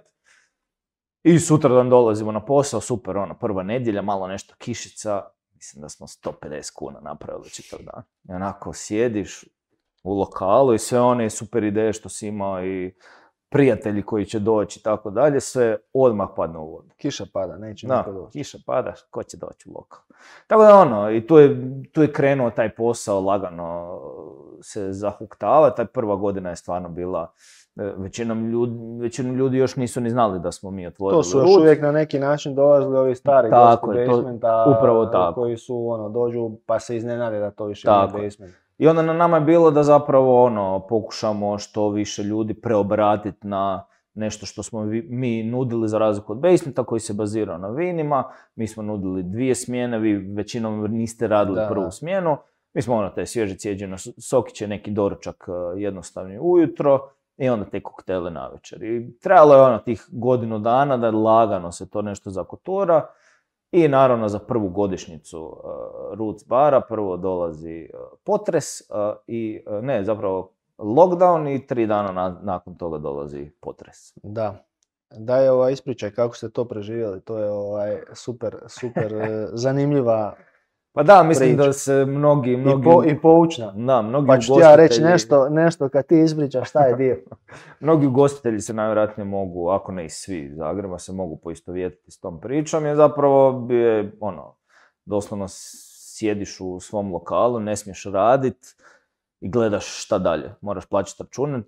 I sutradan dolazimo na posao, super, ono, prva nedjelja, malo nešto kišica, mislim da smo 150 kuna napravili čitav dan. I onako sjediš u lokalu i sve one super ideje što si imao i prijatelji koji će doći i tako dalje, sve odmah padne u vodu. Kiša pada, neće da doći. Kiša pada, ko će doći u lokal. Tako da ono, i tu je, krenuo taj posao lagano uh, se zahuktava, Ta prva godina je stvarno bila uh, Većinom ljudi, još nisu ni znali da smo mi otvorili. To su još uvijek na neki način dolazili ovi stari tako, upravo tako. koji su ono, dođu pa se iznenade da to više nije basement. I onda na nama je bilo da zapravo ono, pokušamo što više ljudi preobratiti na nešto što smo mi nudili za razliku od basementa koji se bazirao na vinima. Mi smo nudili dvije smjene, vi većinom niste radili da, prvu smjenu. Mi smo ono te svježe soki sokiće, neki doručak e, jednostavni ujutro i onda te koktele na večer. I trebalo je ono tih godinu dana da lagano se to nešto zakotura. I naravno za prvu godišnjicu uh, Roots bara prvo dolazi uh, potres uh, i ne, zapravo lockdown i tri dana nakon toga dolazi potres. Da. da je ovaj ispričaj kako ste to preživjeli, to je ovaj super, super [LAUGHS] zanimljiva pa da, mislim da se mnogi, mnogi... I, po, poučna. Da, mnogi pa ću ja reći nešto, nešto kad ti šta je [LAUGHS] dio. mnogi ugostitelji se najvjerojatnije mogu, ako ne i svi iz Zagreba, se mogu poistovjetiti s tom pričom, je zapravo je, ono, doslovno sjediš u svom lokalu, ne smiješ radit i gledaš šta dalje. Moraš plaćati račune.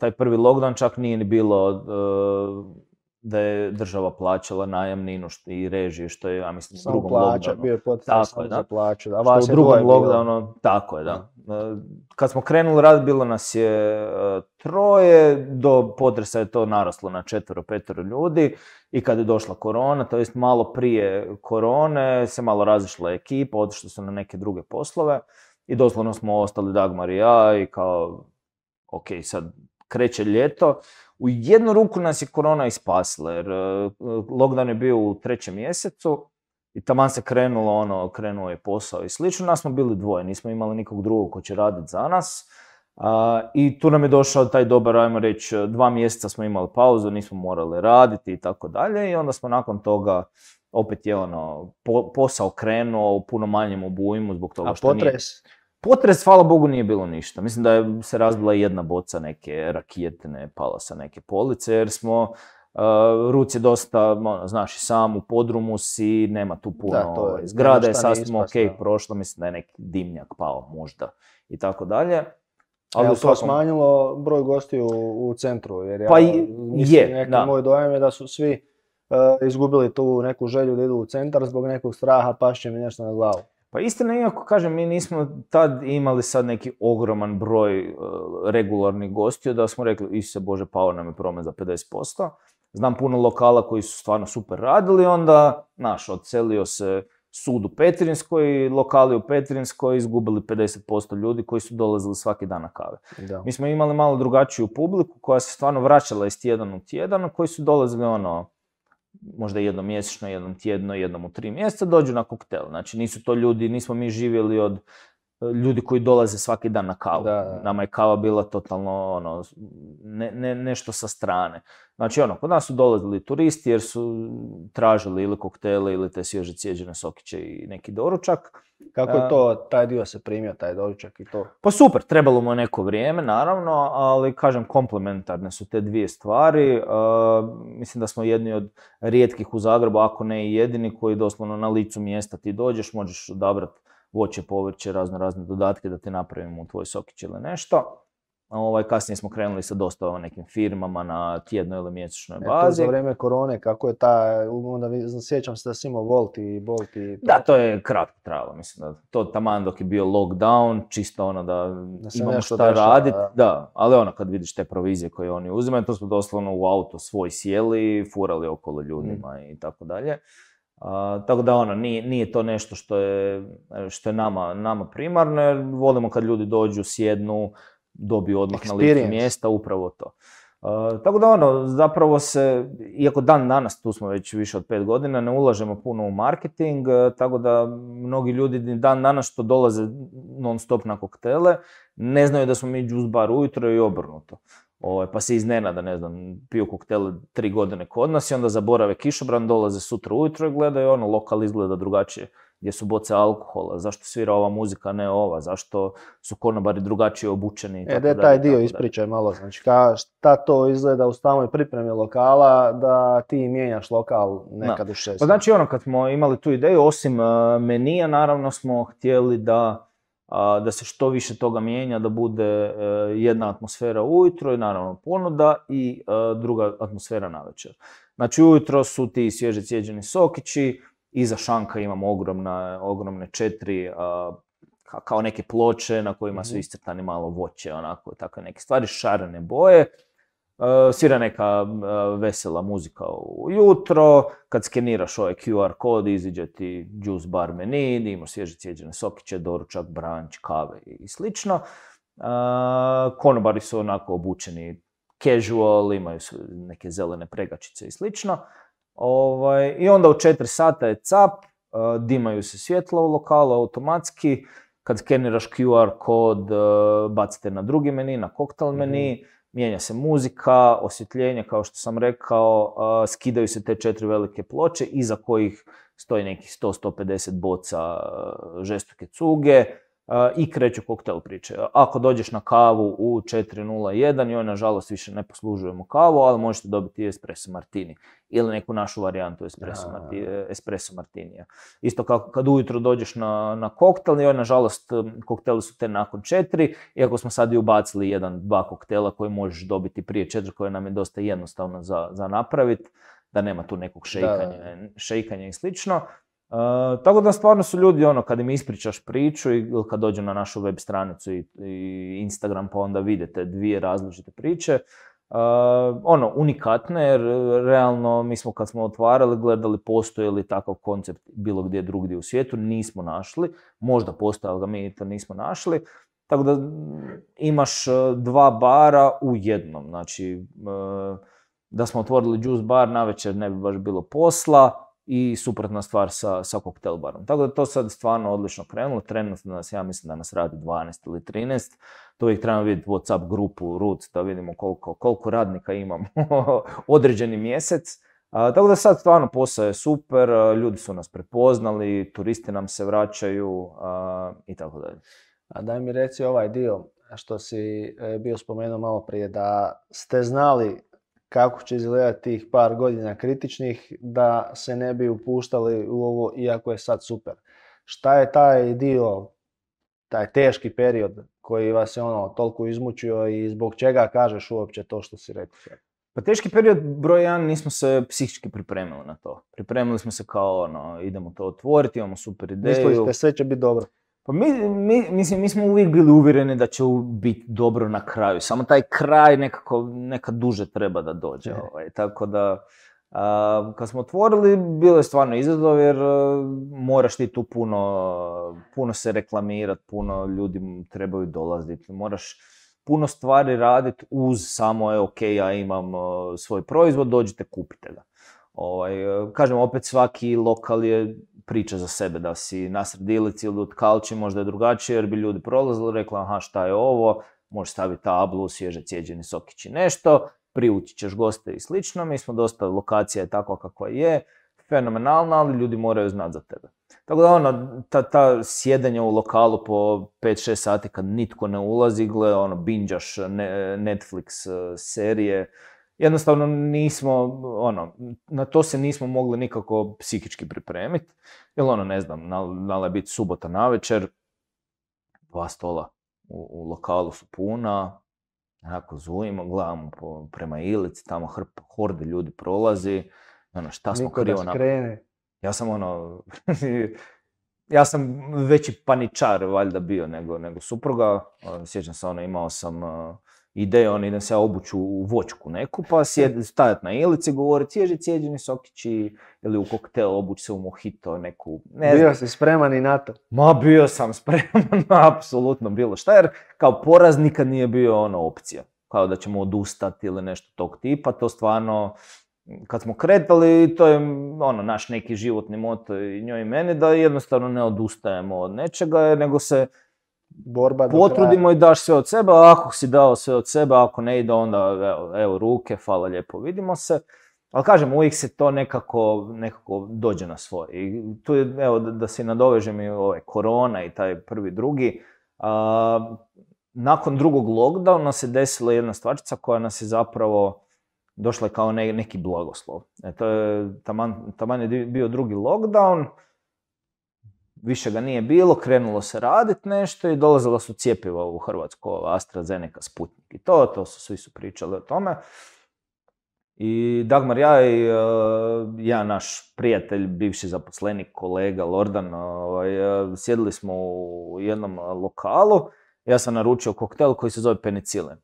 Taj prvi lockdown čak nije ni bilo e, da je država plaćala najamninu i režije, što je, ja mislim, u drugom plaća, Bio je tako je, Za plaću, da. Vas u drugom lockdownu, ono, tako je, da. E, kad smo krenuli rad, bilo nas je e, troje, do potresa je to naraslo na četvero, petero ljudi i kad je došla korona, to jest malo prije korone se malo razišla ekipa, otišli su na neke druge poslove i doslovno smo ostali Dagmar i ja i kao, ok, sad kreće ljeto, u jednu ruku nas je korona i spasila, jer eh, lockdown je bio u trećem mjesecu i taman se krenulo, ono, krenuo je posao i slično. Nas smo bili dvoje, nismo imali nikog drugog ko će raditi za nas. I tu nam je došao taj dobar, ajmo reći, dva mjeseca smo imali pauzu, nismo morali raditi i tako dalje. I onda smo nakon toga opet je ono, posao krenuo u puno manjem obujmu zbog toga A potres? Potres, hvala Bogu, nije bilo ništa. Mislim da je se razbila jedna boca neke rakijetne pala sa neke police, jer smo... Uh, je dosta, ono, znaš sam, u podrumu si, nema tu puno da, je, zgrada, je sad smo ok, prošlo, mislim da je neki dimnjak pao možda i tako dalje. Ali to svakom... smanjilo broj gosti u, centru, jer pa ja, mislim, je, neki da. moj dojam je da su svi uh, izgubili tu neku želju da idu u centar zbog nekog straha, pašće mi nešto na glavu. Pa istina, iako kažem, mi nismo tad imali sad neki ogroman broj e, regularnih gostiju, da smo rekli, se Bože, pao nam je promet za 50%. Znam puno lokala koji su stvarno super radili, onda, naš, odselio se sud u Petrinskoj, lokali u Petrinskoj izgubili 50% ljudi koji su dolazili svaki dan na kave. Mi smo imali malo drugačiju publiku koja se stvarno vraćala iz tjedan u tjedan, koji su dolazili ono, možda jednom mjesečno, jednom tjedno, jednom u tri mjeseca, dođu na koktel. Znači nisu to ljudi, nismo mi živjeli od ljudi koji dolaze svaki dan na kavu. Nama je kava bila totalno ono, ne, ne, nešto sa strane. Znači ono, kod nas su dolazili turisti jer su tražili ili koktele ili te svježe cijeđene sokiće i neki doručak. Kako je to, taj dio se primio, taj doručak i to? Pa super, trebalo mu neko vrijeme, naravno, ali kažem, komplementarne su te dvije stvari. mislim da smo jedni od rijetkih u Zagrebu, ako ne i jedini, koji doslovno na licu mjesta ti dođeš, možeš odabrati voće, povrće, razno razne dodatke da te napravimo u tvoj sokić ili nešto. Ovaj, kasnije smo krenuli sa dosta ono, nekim firmama na tjednoj ili mjesečnoj e, bazi. E, za vrijeme korone, kako je ta, onda sjećam se da si imao Volt i Bolt i... Da, to je kratko trajalo, mislim da to taman dok je bio lockdown, čisto ono da, da imamo šta raditi. Da, ali ono kad vidiš te provizije koje oni uzimaju, to smo doslovno u auto svoj sjeli, furali okolo ljudima mm. i tako dalje tako da ono, nije, to nešto što je, što je nama, primarno, jer volimo kad ljudi dođu, sjednu, dobiju odmah na licu mjesta, upravo to. tako da ono, zapravo se, iako dan danas, tu smo već više od pet godina, ne ulažemo puno u marketing, e, tako da mnogi ljudi dan danas što dolaze non stop na koktele, ne znaju da smo mi džuz bar ujutro i obrnuto. Ovaj, pa se iznenada, ne znam, piju koktele tri godine kod nas i onda zaborave kišobran, dolaze sutra ujutro i gledaju, ono, lokal izgleda drugačije, gdje su boce alkohola, zašto svira ova muzika, ne ova, zašto su konobari drugačije obučeni. E, da taj dio ispričaj malo, znači, ka, šta to izgleda u stalnoj pripremi lokala, da ti mijenjaš lokal nekad u šest. Pa znači, ono, kad smo imali tu ideju, osim e, menija, naravno smo htjeli da da se što više toga mijenja, da bude e, jedna atmosfera ujutro i naravno ponuda i e, druga atmosfera navečer. Znači ujutro su ti svježe cijeđeni sokići, iza šanka imamo ogromna, ogromne četiri e, kao neke ploče na kojima su mhm. iscrtani malo voće, onako, takve neke stvari, šarene boje E, svira neka e, vesela muzika ujutro, kad skeniraš ovaj QR kod, iziđe ti juice bar meni, imaš svježe cijeđene sokiće, doručak, branč, kave i slično. E, konobari su onako obučeni casual, imaju neke zelene pregačice i slično. Ovaj, I onda u četiri sata je cap, dimaju se svjetla u lokalu automatski, kad skeniraš QR kod, bacite na drugi meni, na koktel mhm. meni, Mijenja se muzika, osvjetljenje, kao što sam rekao, skidaju se te četiri velike ploče, iza kojih stoji nekih 100-150 boca žestoke cuge, i kreću koktel priče. Ako dođeš na kavu u 4.01, joj nažalost više ne poslužujemo kavu, ali možete dobiti espresso martini ili neku našu varijantu espresso, martinija. Isto kako kad ujutro dođeš na, na koktel, joj nažalost kokteli su te nakon 4, iako smo sad i ubacili jedan, dva koktela koje možeš dobiti prije 4, koje nam je dosta jednostavno za, za napraviti, da nema tu nekog šejkanja, šejkanja i slično. E, tako da stvarno su ljudi ono kad im ispričaš priču ili kad dođu na našu web stranicu i, Instagram pa onda vidite dvije različite priče, e, ono unikatne jer realno mi smo kad smo otvarali gledali postoji li takav koncept bilo gdje drugdje u svijetu, nismo našli, možda postoje, ali ga mi to nismo našli. Tako da imaš e, dva bara u jednom, znači da smo otvorili juice bar, navečer ne bi baš bilo posla, i suprotna stvar sa, sa koktel Tako da to sad stvarno odlično krenulo. Trenutno nas, ja mislim da nas radi 12 ili 13. To uvijek trebamo vidjeti WhatsApp grupu, root, da vidimo koliko, koliko radnika imamo [LAUGHS] određeni mjesec. tako da sad stvarno posao je super, ljudi su nas prepoznali, turisti nam se vraćaju i tako dalje. A daj mi reci ovaj dio što si e, bio spomenuo malo prije, da ste znali kako će izgledati tih par godina kritičnih da se ne bi upuštali u ovo iako je sad super. Šta je taj dio, taj teški period koji vas je ono toliko izmučio i zbog čega kažeš uopće to što si rekao? Pa teški period broj jedan, nismo se psihički pripremili na to. Pripremili smo se kao ono, idemo to otvoriti, imamo super ideju. Mislili ste sve će biti dobro. Pa mi, mislim, mi smo uvijek bili uvjereni da će biti dobro na kraju, samo taj kraj nekako, neka duže treba da dođe, ovaj, tako da... A, kad smo otvorili, bilo je stvarno izazov jer e, moraš ti tu puno, puno se reklamirati, puno ljudi trebaju dolaziti, moraš puno stvari raditi uz samo, e, ok, ja imam e, svoj proizvod, dođite, kupite ga. Ovaj, kažem, opet svaki lokal je priča za sebe, da si na sredilici ili od možda je drugačije jer bi ljudi prolazili, rekla aha šta je ovo, možeš staviti tablu, svježe cijeđeni sokići, nešto, privući ćeš goste i slično, mi smo dosta, lokacija je takva kakva je, fenomenalna, ali ljudi moraju znati za tebe. Tako da ono, ta, ta sjedenja u lokalu po 5-6 sati kad nitko ne ulazi, gle, ono, binđaš Netflix e, serije, jednostavno nismo, ono, na to se nismo mogli nikako psihički pripremiti. Jel ono, ne znam, nala je biti subota na večer, dva stola u, lokalu su puna, onako zujimo, gledamo po, prema ilici, tamo hrpa, horde ljudi prolazi, ono, šta smo Niko krivo Ja sam ono, [LAUGHS] ja sam veći paničar valjda bio nego, nego supruga, ono, sjećam se ono, imao sam ide, on da se obuću u vočku neku, pa stajat na ilici, govori ciježi cijeđeni sokići ili u koktel obući se u mojito neku, ne Bio si spreman i na to? Ma bio sam spreman [LAUGHS] apsolutno bilo šta, jer kao poraz nikad nije bio ona opcija. Kao da ćemo odustati ili nešto tog tipa, to stvarno, kad smo kretali, to je ono, naš neki životni moto i njoj i meni, da jednostavno ne odustajemo od nečega, nego se borba do Potrudimo i daš sve od sebe, a ako si dao sve od sebe, ako ne ide onda evo, ruke, hvala lijepo, vidimo se. Ali kažem, uvijek se to nekako, nekako dođe na svoje. I tu je, evo, da, se nadovežem i ove korona i taj prvi, drugi. nakon drugog lockdowna se desila jedna stvarčica koja nas je zapravo došla kao neki blagoslov. E, to je, taman, taman je bio drugi lockdown, više ga nije bilo, krenulo se raditi nešto i dolazila su cijepiva u Hrvatsku, ova AstraZeneca, Sputnik i to, to su, svi su pričali o tome. I Dagmar, ja i e, ja, naš prijatelj, bivši zaposlenik, kolega Lordan, ovaj, e, sjedili smo u jednom lokalu, ja sam naručio koktel koji se zove penicilin.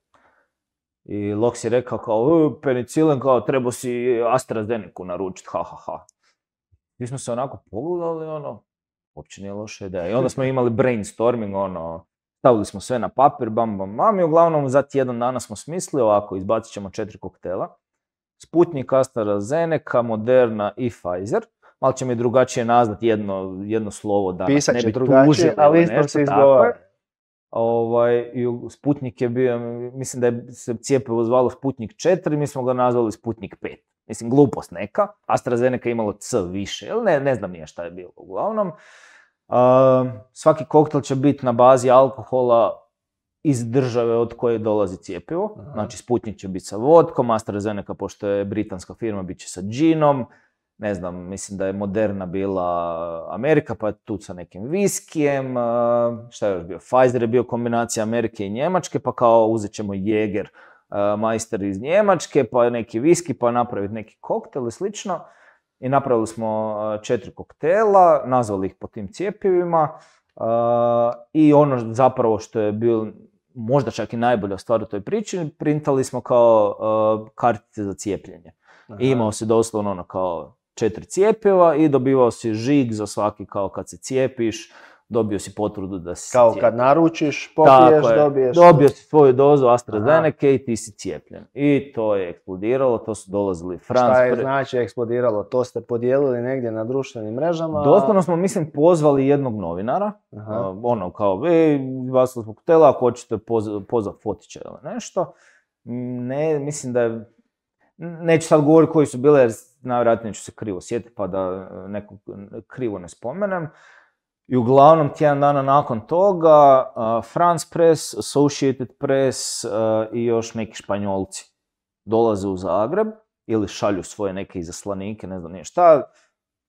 I Loks je rekao kao, e, penicilin, kao, trebao si AstraZeneca naručiti, ha, ha, ha. Mi smo se onako pogledali, ono, uopće nije loša ideja. I onda smo imali brainstorming, ono, stavili smo sve na papir, bam, bam, bam, i uglavnom za tjedan dana smo smislili ovako, izbacit ćemo četiri koktela. Sputnik, AstraZeneca, Moderna i Pfizer. Malo će mi drugačije nazvati jedno, jedno slovo da ne bi drugačije, ali isto se izgovara. Ovaj, Sputnik je bio, mislim da je se cijepivo zvalo Sputnik 4, mi smo ga nazvali Sputnik 5. Mislim, glupost neka. AstraZeneca je imalo C više, ili ne, ne znam nije šta je bilo. Uglavnom, uh, svaki koktel će biti na bazi alkohola iz države od koje dolazi cijepivo. Aha. Znači, Sputnik će biti sa vodkom, AstraZeneca, pošto je britanska firma, bit će sa džinom. Ne znam, mislim da je Moderna bila Amerika, pa je tu sa nekim viskijem. Ehm, šta je još bio? Pfizer je bio kombinacija Amerike i Njemačke, pa kao uzet ćemo Jäger E, majster iz Njemačke, pa neki viski, pa napraviti neki koktel i slično. I napravili smo e, četiri koktela, nazvali ih po tim cijepivima e, i ono zapravo što je bilo možda čak i najbolja stvar u toj priči, printali smo kao kartice za cijepljenje. I imao si doslovno ono kao četiri cijepiva i dobivao si žig za svaki kao kad se cijepiš, dobio si potvrdu da si Kao kad naručiš, popiješ, dobiješ. Dobio si svoju dozu AstraZeneca i ti si cijepljen. I to je eksplodiralo, to su dolazili Franc... Šta je znači eksplodiralo? To ste podijelili negdje na društvenim mrežama? Doslovno smo, mislim, pozvali jednog novinara. Ono, kao, ej, vas smo tela ako hoćete pozvati pozva fotića ili nešto. Ne, mislim da je... Neću sad govoriti koji su bile, jer najvjerojatnije ću se krivo sjetiti, pa da e, nekog krivo ne spomenem. I uglavnom tjedan dana nakon toga France Press, Associated Press i još neki španjolci dolaze u Zagreb ili šalju svoje neke izaslanike, ne znam nije šta,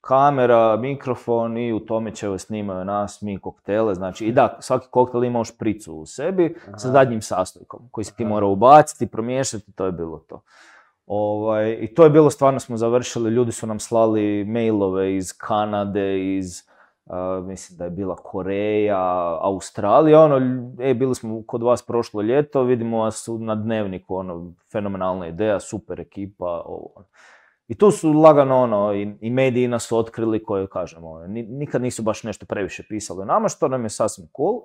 kamera, mikrofon i u tome će snimaju nas, mi koktele, znači i da, svaki koktel imao špricu u sebi sa zadnjim sastojkom koji si ti mora ubaciti, promiješati, to je bilo to. Ovaj, I to je bilo, stvarno smo završili, ljudi su nam slali mailove iz Kanade, iz mislim da je bila Koreja, Australija, ono, e, bili smo kod vas prošlo ljeto, vidimo vas na dnevniku, ono, fenomenalna ideja, super ekipa, ovo. Ono. I tu su lagano, ono, i, mediji nas otkrili koje, kažemo, ono, ni, nikad nisu baš nešto previše pisali o nama, što nam je sasvim cool.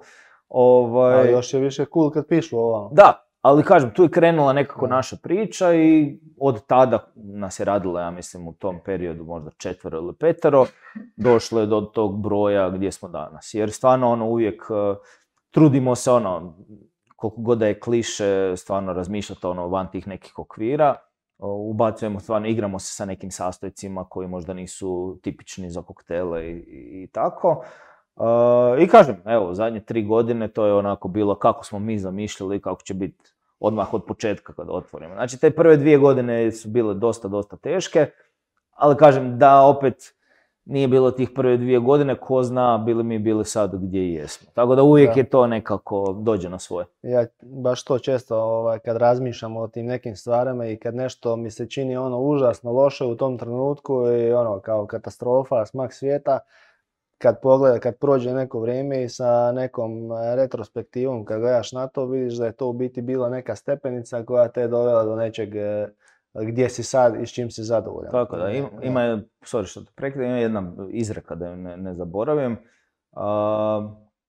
Ovaj... još je više cool kad pišu ovo. Ono. Da, ali kažem, tu je krenula nekako naša priča i od tada nas je radila, ja mislim, u tom periodu možda četvero ili petero, došlo je do tog broja gdje smo danas. Jer stvarno ono uvijek e, trudimo se ono, koliko god da je kliše, stvarno razmišljati ono van tih nekih okvira, e, ubacujemo, stvarno igramo se sa nekim sastojcima koji možda nisu tipični za koktele i, i, tako. E, I kažem, evo, zadnje tri godine to je onako bilo kako smo mi zamišljali, kako će biti odmah od početka kad otvorimo. Znači, te prve dvije godine su bile dosta, dosta teške, ali kažem da opet nije bilo tih prve dvije godine, ko zna bili mi bili sad gdje jesmo. Tako da uvijek je to nekako dođe na svoje. Ja baš to često ovaj, kad razmišljam o tim nekim stvarima i kad nešto mi se čini ono užasno loše u tom trenutku i ono kao katastrofa, smak svijeta, kad pogleda, kad prođe neko vrijeme i sa nekom e, retrospektivom kad gledaš na to, vidiš da je to u biti bila neka stepenica koja te je dovela do nečeg e, gdje si sad i s čim si zadovoljan. Tako da, e, ima, ima sorry što te ima jedna izreka da ju ne, zaboravim.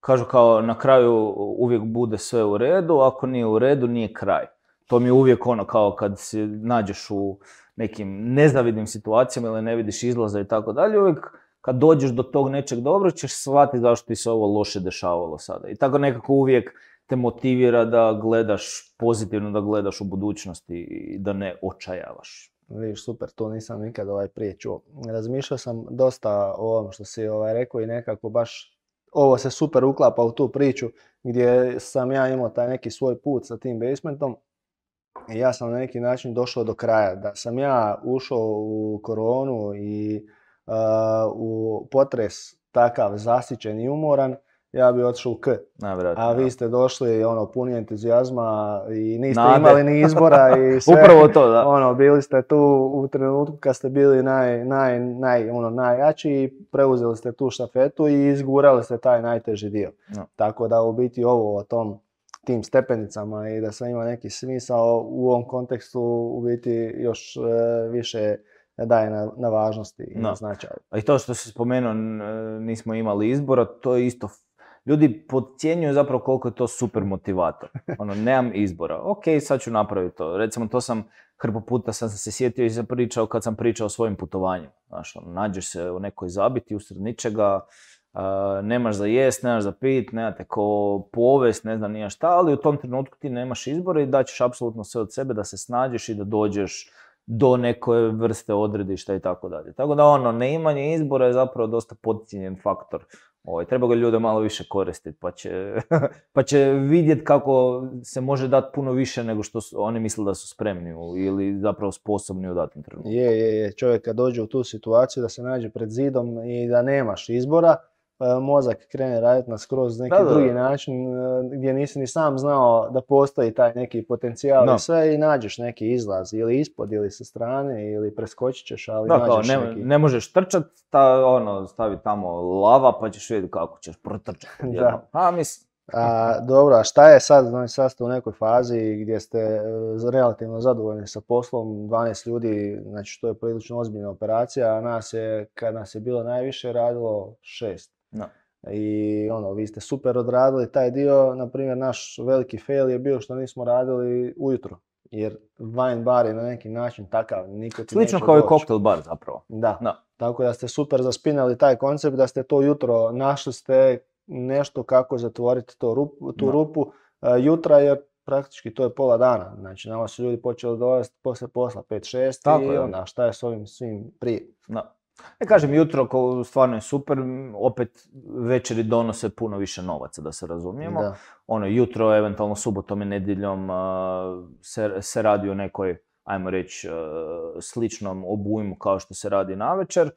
kažu kao na kraju uvijek bude sve u redu, ako nije u redu nije kraj. To mi je uvijek ono kao kad se nađeš u nekim nezavidnim situacijama ili ne vidiš izlaza i tako dalje, uvijek kad dođeš do tog nečeg dobro, ćeš shvatiti zašto ti se ovo loše dešavalo sada. I tako nekako uvijek te motivira da gledaš pozitivno, da gledaš u budućnosti i da ne očajavaš. Vidiš, super, to nisam nikad ovaj prije čuo. Razmišljao sam dosta o ovom što si ovaj rekao i nekako baš ovo se super uklapa u tu priču gdje sam ja imao taj neki svoj put sa tim basementom i ja sam na neki način došao do kraja. Da sam ja ušao u koronu i potres takav zasićen i umoran, ja bi otišao u K. A vi ste došli ono puni entuzijazma i niste imali ni izbora i [LAUGHS] sve. Upravo to, da. Ono, bili ste tu u trenutku kad ste bili naj, naj, naj, ono, najjači i preuzeli ste tu štafetu i izgurali ste taj najteži dio. Tako da u biti ovo o tom tim stepenicama i da sam ima neki smisao u ovom kontekstu u biti još e, više daje na, na važnosti i no. I to što si spomenuo, nismo imali izbora, to je isto ljudi podcjenjuju zapravo koliko je to super motivator. [LAUGHS] Ono, nemam izbora. Ok, sad ću napraviti to. Recimo, to sam hrpo puta sam se sjetio i pričao kad sam pričao o svojim putovanjima. Znaš, ono, nađeš se u nekoj zabiti, usred ničega, nemaš za jest, nemaš za pit, nemate ko povest, ne znam nija šta, ali u tom trenutku ti nemaš izbora i daćeš apsolutno sve od sebe da se snađeš i da dođeš do neke vrste odredišta i tako dalje. Tako da ono, neimanje izbora je zapravo dosta podcijenjen faktor. Ovaj, treba ga ljude malo više koristiti, pa će, [LAUGHS] pa će vidjeti kako se može dati puno više nego što oni misle da su spremni ili zapravo sposobni u datom trenutku. Je, je, je. Čovjek kad dođe u tu situaciju da se nađe pred zidom i da nemaš izbora, E, mozak krene raditi na skroz neki drugi način e, gdje nisi ni sam znao da postoji taj neki potencijal i sve i nađeš neki izlaz ili ispod ili sa strane ili preskočit ćeš ali nađeš ne, ne možeš trčat, ono, stavi tamo lava pa ćeš vidjeti kako ćeš protrčat. [LAUGHS] da. dobro, a šta je sad, znači sad ste u nekoj fazi gdje ste e, relativno zadovoljni sa poslom, 12 ljudi, znači to je prilično ozbiljna operacija, a nas je, kad nas je bilo najviše, radilo šest. No. I ono, vi ste super odradili taj dio, na primjer naš veliki fail je bio što nismo radili ujutro. Jer wine bar je na neki način takav, niko ti Slično kao i cocktail bar zapravo. Da. No. Tako da ste super zaspinali taj koncept, da ste to jutro našli ste nešto kako zatvoriti to tu rupu e, jutra jer praktički to je pola dana. Znači nama su ljudi počeli dolaziti poslije posla 5-6 i onda šta je s ovim svim prije. No. Ne kažem, jutro ko stvarno je super, opet večeri donose puno više novaca, da se razumijemo. Ono, jutro, eventualno subotom i nedjeljom se, radi o nekoj, ajmo reći, e, sličnom obujmu kao što se radi na večer.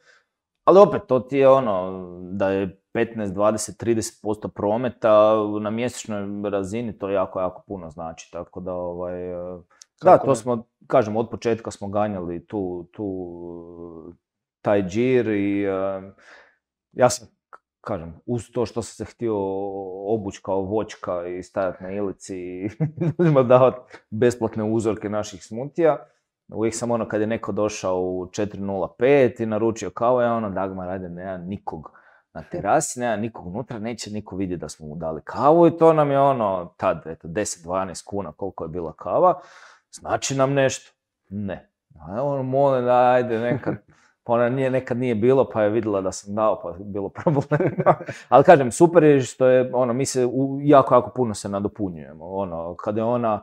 Ali opet, to ti je ono, da je 15, 20, 30% prometa na mjesečnoj razini, to jako, jako puno znači. Tako da, ovaj, e, da, to smo, kažem, od početka smo ganjali tu taj džir i ja sam, kažem, uz to što sam se htio obući kao vočka i stajati na ilici i [LAUGHS] ljudima davati besplatne uzorke naših smutija, Uvijek sam ono kad je neko došao u 4.05 i naručio kavu, ja ono Dagmar, ajde, nema nikog na terasi, nema nikog unutra, neće niko vidjeti da smo mu dali kavu i to nam je ono tad, eto, 10-12 kuna koliko je bila kava, znači nam nešto. Ne. A ono, molim, ajde, nekad pa ona nije, nekad nije bilo, pa je vidjela da sam dao, pa je bilo problem. [LAUGHS] Ali kažem, super je što je, ono, mi se jako, jako puno se nadopunjujemo. Ono, kada je ona,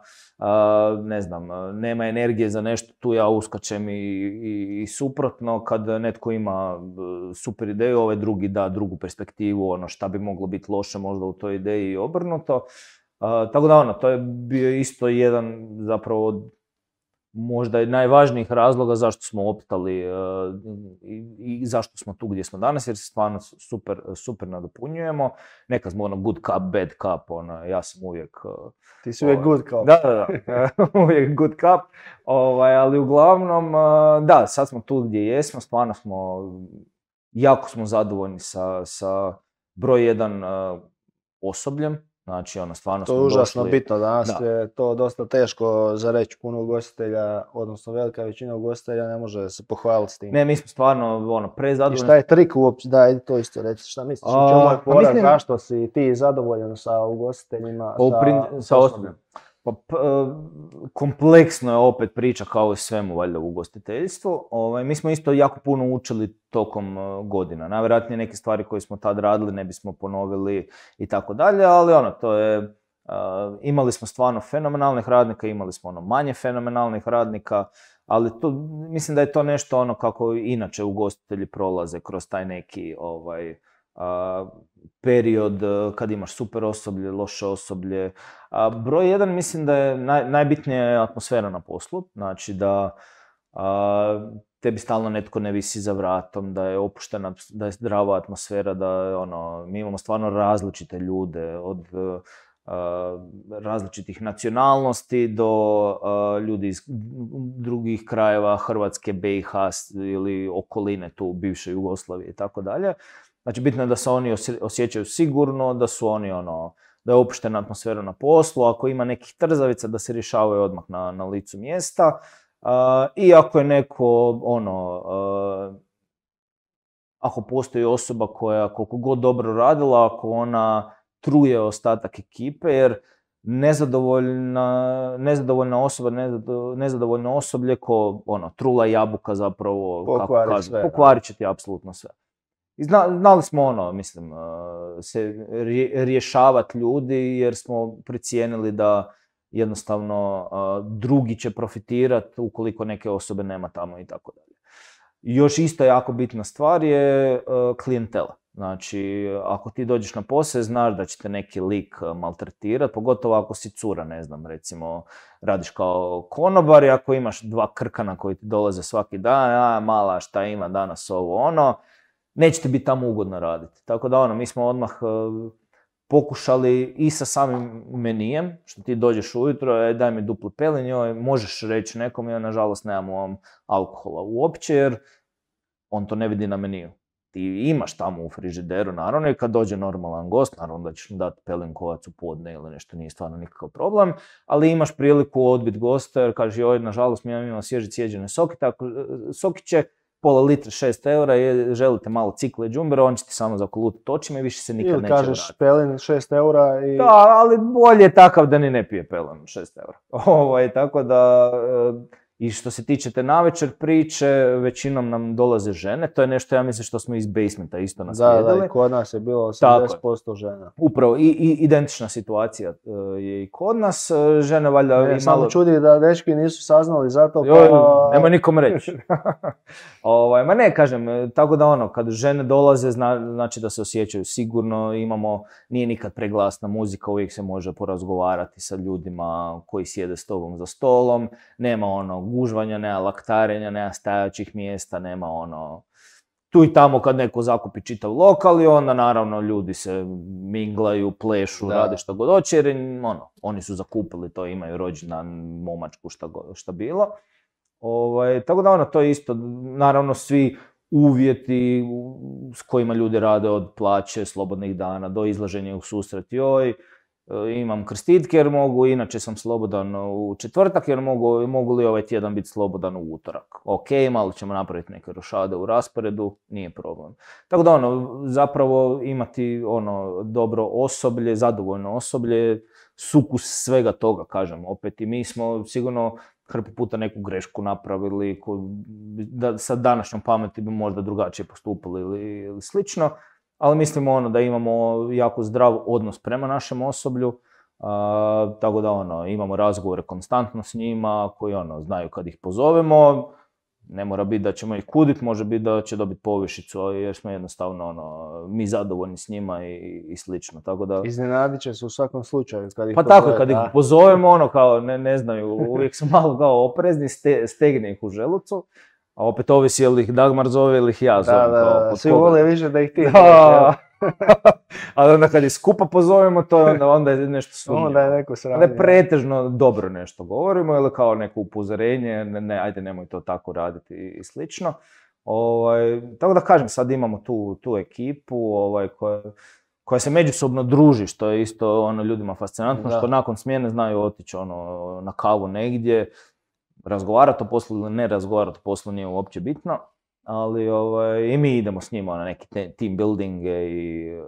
ne znam, nema energije za nešto, tu ja uskačem i, i, suprotno. Kad netko ima e, super ideju, ovaj drugi da drugu perspektivu, ono, šta bi moglo biti loše možda u toj ideji i obrnuto. tako da, ono, to je bio isto jedan, zapravo, možda je najvažnijih razloga zašto smo optali e, i, zašto smo tu gdje smo danas, jer se stvarno super, super nadopunjujemo. Nekad smo ono good cup, bad cup, ono, ja sam uvijek... E, Ti si uvijek ovaj, good cup. Da, da, da, [LAUGHS] uvijek good cup, ovaj, ali uglavnom, e, da, sad smo tu gdje jesmo, stvarno smo, jako smo zadovoljni sa, sa broj jedan osobljem, Znači, ono, stvarno to je užasno bitno, danas da. je to dosta teško za reći puno ugostitelja, odnosno velika većina ugostitelja ne može se pohvaliti s tim. Ne, mi smo stvarno ono, prezadovoljni. I šta je trik uopće, da, to isto reći, šta misliš, u znači, čemu je pa zašto si ti zadovoljan sa ugostiteljima, pa sa, sa, pa e, kompleksno je opet priča kao i svemu valjda u ugostiteljstvu. Ovaj, mi smo isto jako puno učili tokom e, godina. Najvjerojatnije neke stvari koje smo tad radili ne bismo ponovili i tako dalje, ali ono, to je... E, imali smo stvarno fenomenalnih radnika, imali smo ono manje fenomenalnih radnika, ali to, mislim da je to nešto ono kako inače ugostitelji prolaze kroz taj neki ovaj, period e, kad imaš super osoblje, loše osoblje. A, broj jedan mislim da je naj, najbitnija atmosfera na poslu, znači da a, tebi stalno netko ne visi za vratom, da je opuštena, da je zdrava atmosfera, da ono, mi imamo stvarno različite ljude od e, različitih nacionalnosti do ljudi iz drugih krajeva Hrvatske, BiH ili okoline tu bivše Jugoslavije i tako dalje. Znači bitno je da se oni osjećaju sigurno, da su oni ono, da je opuštena atmosfera na poslu, ako ima nekih trzavica da se rješavaju odmah na, na licu mjesta. Uh, I ako je neko ono, ako postoji osoba koja koliko god dobro radila, ako ona truje ostatak ekipe, jer nezadovoljna, nezadovoljna osoba, nezadovoljno osoblje ko ono, trula jabuka zapravo, kako pokvarit će ti apsolutno sve. I znali smo ono, mislim, uh, se rješavati ljudi jer smo pricijenili da jednostavno uh, drugi će profitirati ukoliko neke osobe nema tamo i tako dalje. Još isto jako bitna stvar je uh, klijentela. Znači, ako ti dođeš na posao, znaš da će te neki lik maltretirati, pogotovo ako si cura, ne znam, recimo, radiš kao konobar i ako imaš dva krkana koji ti dolaze svaki dan, a mala šta ima danas ovo ono, nećete biti tamo ugodno raditi. Tako da ono, mi smo odmah e, pokušali i sa samim menijem, što ti dođeš ujutro, e, daj mi duplu joj, e, možeš reći nekom, ja nažalost nemam vam alkohola uopće, jer on to ne vidi na meniju. Ti imaš tamo u frižideru, naravno, i kad dođe normalan gost, naravno da ćeš dati pelinkovac u podne ili nešto, nije stvarno nikakav problem, ali imaš priliku odbit gosta jer kaže, joj, nažalost, mi imamo svježi cijeđene soki, ako, sokiće, pola litra 6 eura, je, želite malo cikle džumbera, on će ti samo zakolutiti očima i više se nikad Ili neće kažeš pelin 6 eura i... Da, ali bolje je takav da ni ne pije pelin 6 eura. [LAUGHS] Ovo je tako da... E, i što se tiče navečer priče, većinom nam dolaze žene, to je nešto ja mislim što smo iz basementa isto naslijedili. Da, da, i kod nas je bilo 80% Tako. žena. Upravo, i, identična situacija e, je i kod nas, e, žene valjda... i samo malo... čudi da dečki nisu saznali zato pa... nikom reći. [LAUGHS] Ovaj, ma ne, kažem, e, tako da ono, kad žene dolaze, znači da se osjećaju sigurno, imamo, nije nikad preglasna muzika, uvijek se može porazgovarati sa ljudima koji sjede s tobom za stolom, nema ono gužvanja, nema laktarenja, nema stajaćih mjesta, nema ono... Tu i tamo kad neko zakupi čitav lokal i onda naravno ljudi se minglaju, plešu, rade što god hoće jer ono, oni su zakupili to, imaju rođendan, momačku, šta, šta bilo. Ovaj, tako da ono, to je isto, naravno svi uvjeti s kojima ljudi rade od plaće, slobodnih dana, do izlaženja u susret, joj, E, imam krstitke jer mogu, inače sam slobodan u četvrtak jer mogu, mogu li ovaj tjedan biti slobodan u utorak. Ok, malo ćemo napraviti neke rošade u rasporedu, nije problem. Tako da ono, zapravo imati ono dobro osoblje, zadovoljno osoblje, sukus svega toga, kažem opet. I mi smo sigurno hrpu puta neku grešku napravili, koju, da sa današnjom pameti bi možda drugačije postupili ili slično ali mislimo ono da imamo jako zdrav odnos prema našem osoblju, tako da ono, imamo razgovore konstantno s njima koji ono, znaju kad ih pozovemo, ne mora biti da ćemo ih kudit, može biti da će dobiti povišicu, jer smo jednostavno ono, mi zadovoljni s njima i, i slično. Tako da... Iznenadit će se u svakom slučaju. Kad ih pa tako, kad ih pozovemo, ono kao ne, ne znaju, uvijek su malo kao oprezni, ste, stegne ih u želucu. A opet ovisi je li ih Dagmar zove ili ih ja zovem. Da, da, svi vole više da ih ti. Da. [LAUGHS] Ali onda kad ih skupa pozovemo, to onda, onda je nešto sumnije. Onda je neko ne pretežno dobro nešto govorimo ili kao neko upozorenje, ne, ajde nemoj to tako raditi i slično. Ovaj, tako da kažem, sad imamo tu, ekipu ovaj, koja, se međusobno druži, što je isto ono ljudima fascinantno, što nakon smjene znaju otići ono, na kavu negdje, razgovarati o poslu ili ne razgovarati o poslu nije uopće bitno, ali ovaj, i mi idemo s njima na neki te, team building i eh,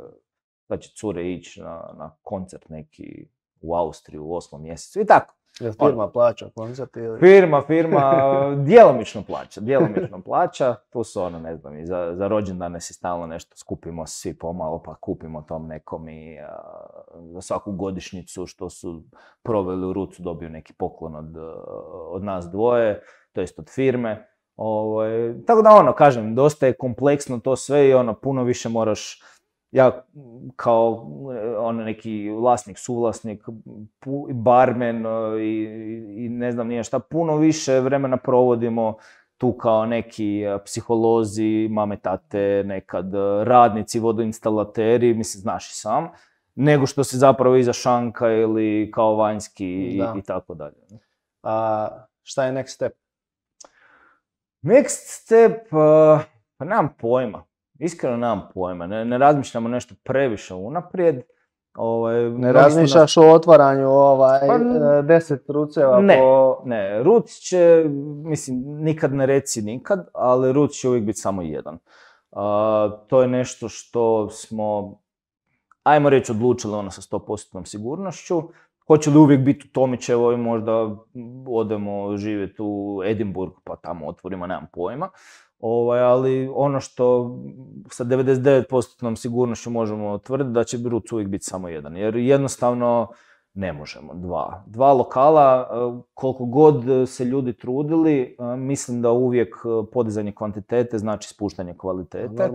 da će cure ići na, na koncert neki u Austriju u osmom mjesecu i tako. Jel firma On, plaća koncerti ili? Firma, firma, [LAUGHS] djelomično plaća, djelomično plaća, tu su ono, ne znam, i za, za rođendane si stalno nešto skupimo svi pomalo, pa kupimo tom nekom i za svaku godišnjicu što su proveli u rucu dobiju neki poklon od, od nas dvoje, to jest od firme. Ovaj, tako da ono, kažem, dosta je kompleksno to sve i ono, puno više moraš ja kao e, on neki vlasnik, suvlasnik, barmen e, i, i ne znam nije šta, puno više vremena provodimo tu kao neki e, psiholozi, mame, tate, nekad radnici, vodoinstalateri, mislim, znaš i sam, nego što se zapravo iza šanka ili kao vanjski i tako dalje. A, šta je next step? Next step, pa nemam pojma. Iskreno nemam pojma, ne, razmišljamo nešto previše unaprijed. Ovaj, ne razmišljaš o otvaranju ovaj, pa, e, deset ruceva ne, po... Ne, ruc će, mislim, nikad ne reci nikad, ali ruc će uvijek biti samo jedan. to je nešto što smo, ajmo reći, odlučili ono sa 100% sigurnošću. Hoće li uvijek biti u Tomićevo i možda odemo živjeti u Edinburgh, pa tamo otvorimo, nemam pojma. Ovaj, ali ono što sa 99% sigurnošću možemo tvrditi da će Bruc uvijek biti samo jedan. Jer jednostavno ne možemo, dva. Dva lokala, e, koliko god se ljudi trudili, e, mislim da uvijek e, podizanje kvantitete znači spuštanje kvalitete.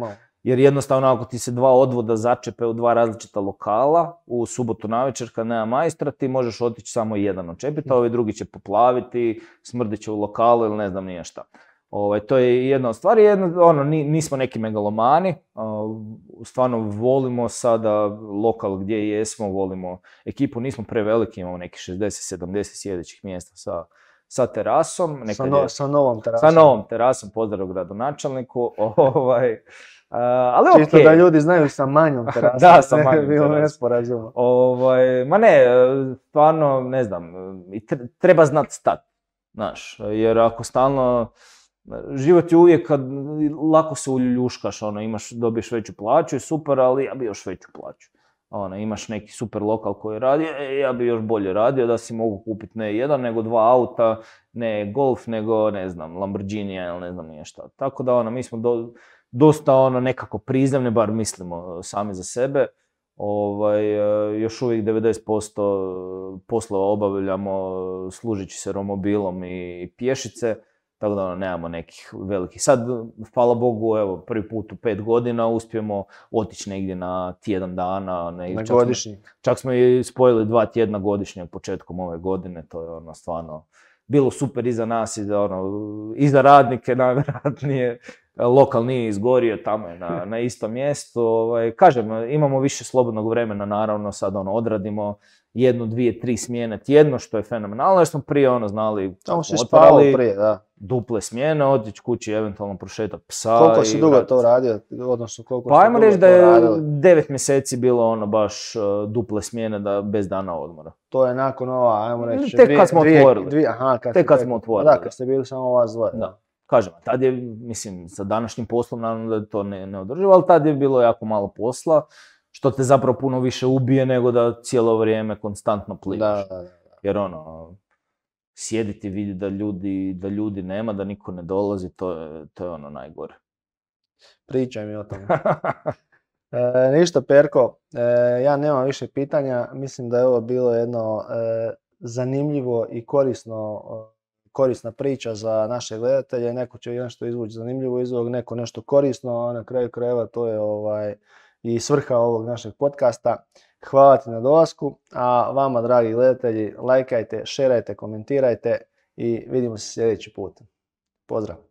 Jer jednostavno ako ti se dva odvoda začepe u dva različita lokala, u subotu navečer kad nema majstra, ti možeš otići samo jedan očepiti, a mm. ovi drugi će poplaviti, smrdit će u lokalu ili ne znam nije šta. Ovaj, to je jedna od stvari, jedna, ono, nismo neki megalomani, stvarno volimo sada lokal gdje jesmo, volimo ekipu, nismo preveliki, imamo neki 60-70 sjedećih mjesta sa, sa terasom. Sa, sa, novom terasom. Sa novom terasom, pozdrav gradonačelniku. [LAUGHS] Ovaj, ali Čisto da ljudi znaju sa manjom [LAUGHS] terasom. da, sa manjom [LAUGHS] terasom. Ovaj, ma ne, stvarno, ne znam, treba znat stat. Znaš, jer ako stalno život je uvijek kad lako se uljuškaš, ono, imaš, dobiješ veću plaću je super, ali ja bi još veću plaću. Ono, imaš neki super lokal koji radi, e, ja bi još bolje radio da si mogu kupiti ne jedan, nego dva auta, ne golf, nego ne znam, Lamborghini ili ne znam nije šta. Tako da ono, mi smo dosta ono nekako prizemne, bar mislimo e, sami za sebe. Ovaj, e, još uvijek 90% poslova obavljamo služeći se romobilom i pješice tako da ono, nemamo nekih velikih. Sad, hvala Bogu, evo, prvi put u pet godina uspijemo otići negdje na tjedan dana. na čak godišnji. Smo, čak smo i spojili dva tjedna godišnje početkom ove godine, to je ono stvarno bilo super i za nas i za, ono, i radnike, [LAUGHS] najvjerojatnije. Lokal nije izgorio, tamo je na, [LAUGHS] na isto mjesto. Ovaj, kažem, imamo više slobodnog vremena, naravno, sad ono, odradimo jednu, dvije, tri smjene tjedno, što je fenomenalno, jer smo prije ono znali, Samo si spavao da. Duple smjene, otići kući, eventualno prošetati psa. Koliko si dugo to radio, odnosno koliko pa, ajmo reći da je devet mjeseci bilo ono baš e, duple smjene da bez dana odmora. To je nakon ova, ajmo reći, kad smo dvije, otvorili. Dvije, aha, kad smo pa otvorili. Da, kad ste bili samo vas dvoje. Da. Kažem, tad je, mislim, sa današnjim poslom naravno da to ne, ne ali tad je bilo jako malo posla što te zapravo puno više ubije nego da cijelo vrijeme konstantno plivaš. Jer ono, sjediti i vidjeti da ljudi, da ljudi nema, da niko ne dolazi, to je, to je ono najgore. Pričaj mi o tome. [LAUGHS] e, ništa Perko, e, ja nemam više pitanja, mislim da je ovo bilo jedno e, zanimljivo i korisno korisna priča za naše gledatelje, neko će nešto izvući zanimljivo iz neko nešto korisno, a na kraju krajeva to je ovaj i svrha ovog našeg podcasta. Hvala ti na dolasku, a vama dragi gledatelji, lajkajte, šerajte, komentirajte i vidimo se sljedeći put. Pozdrav!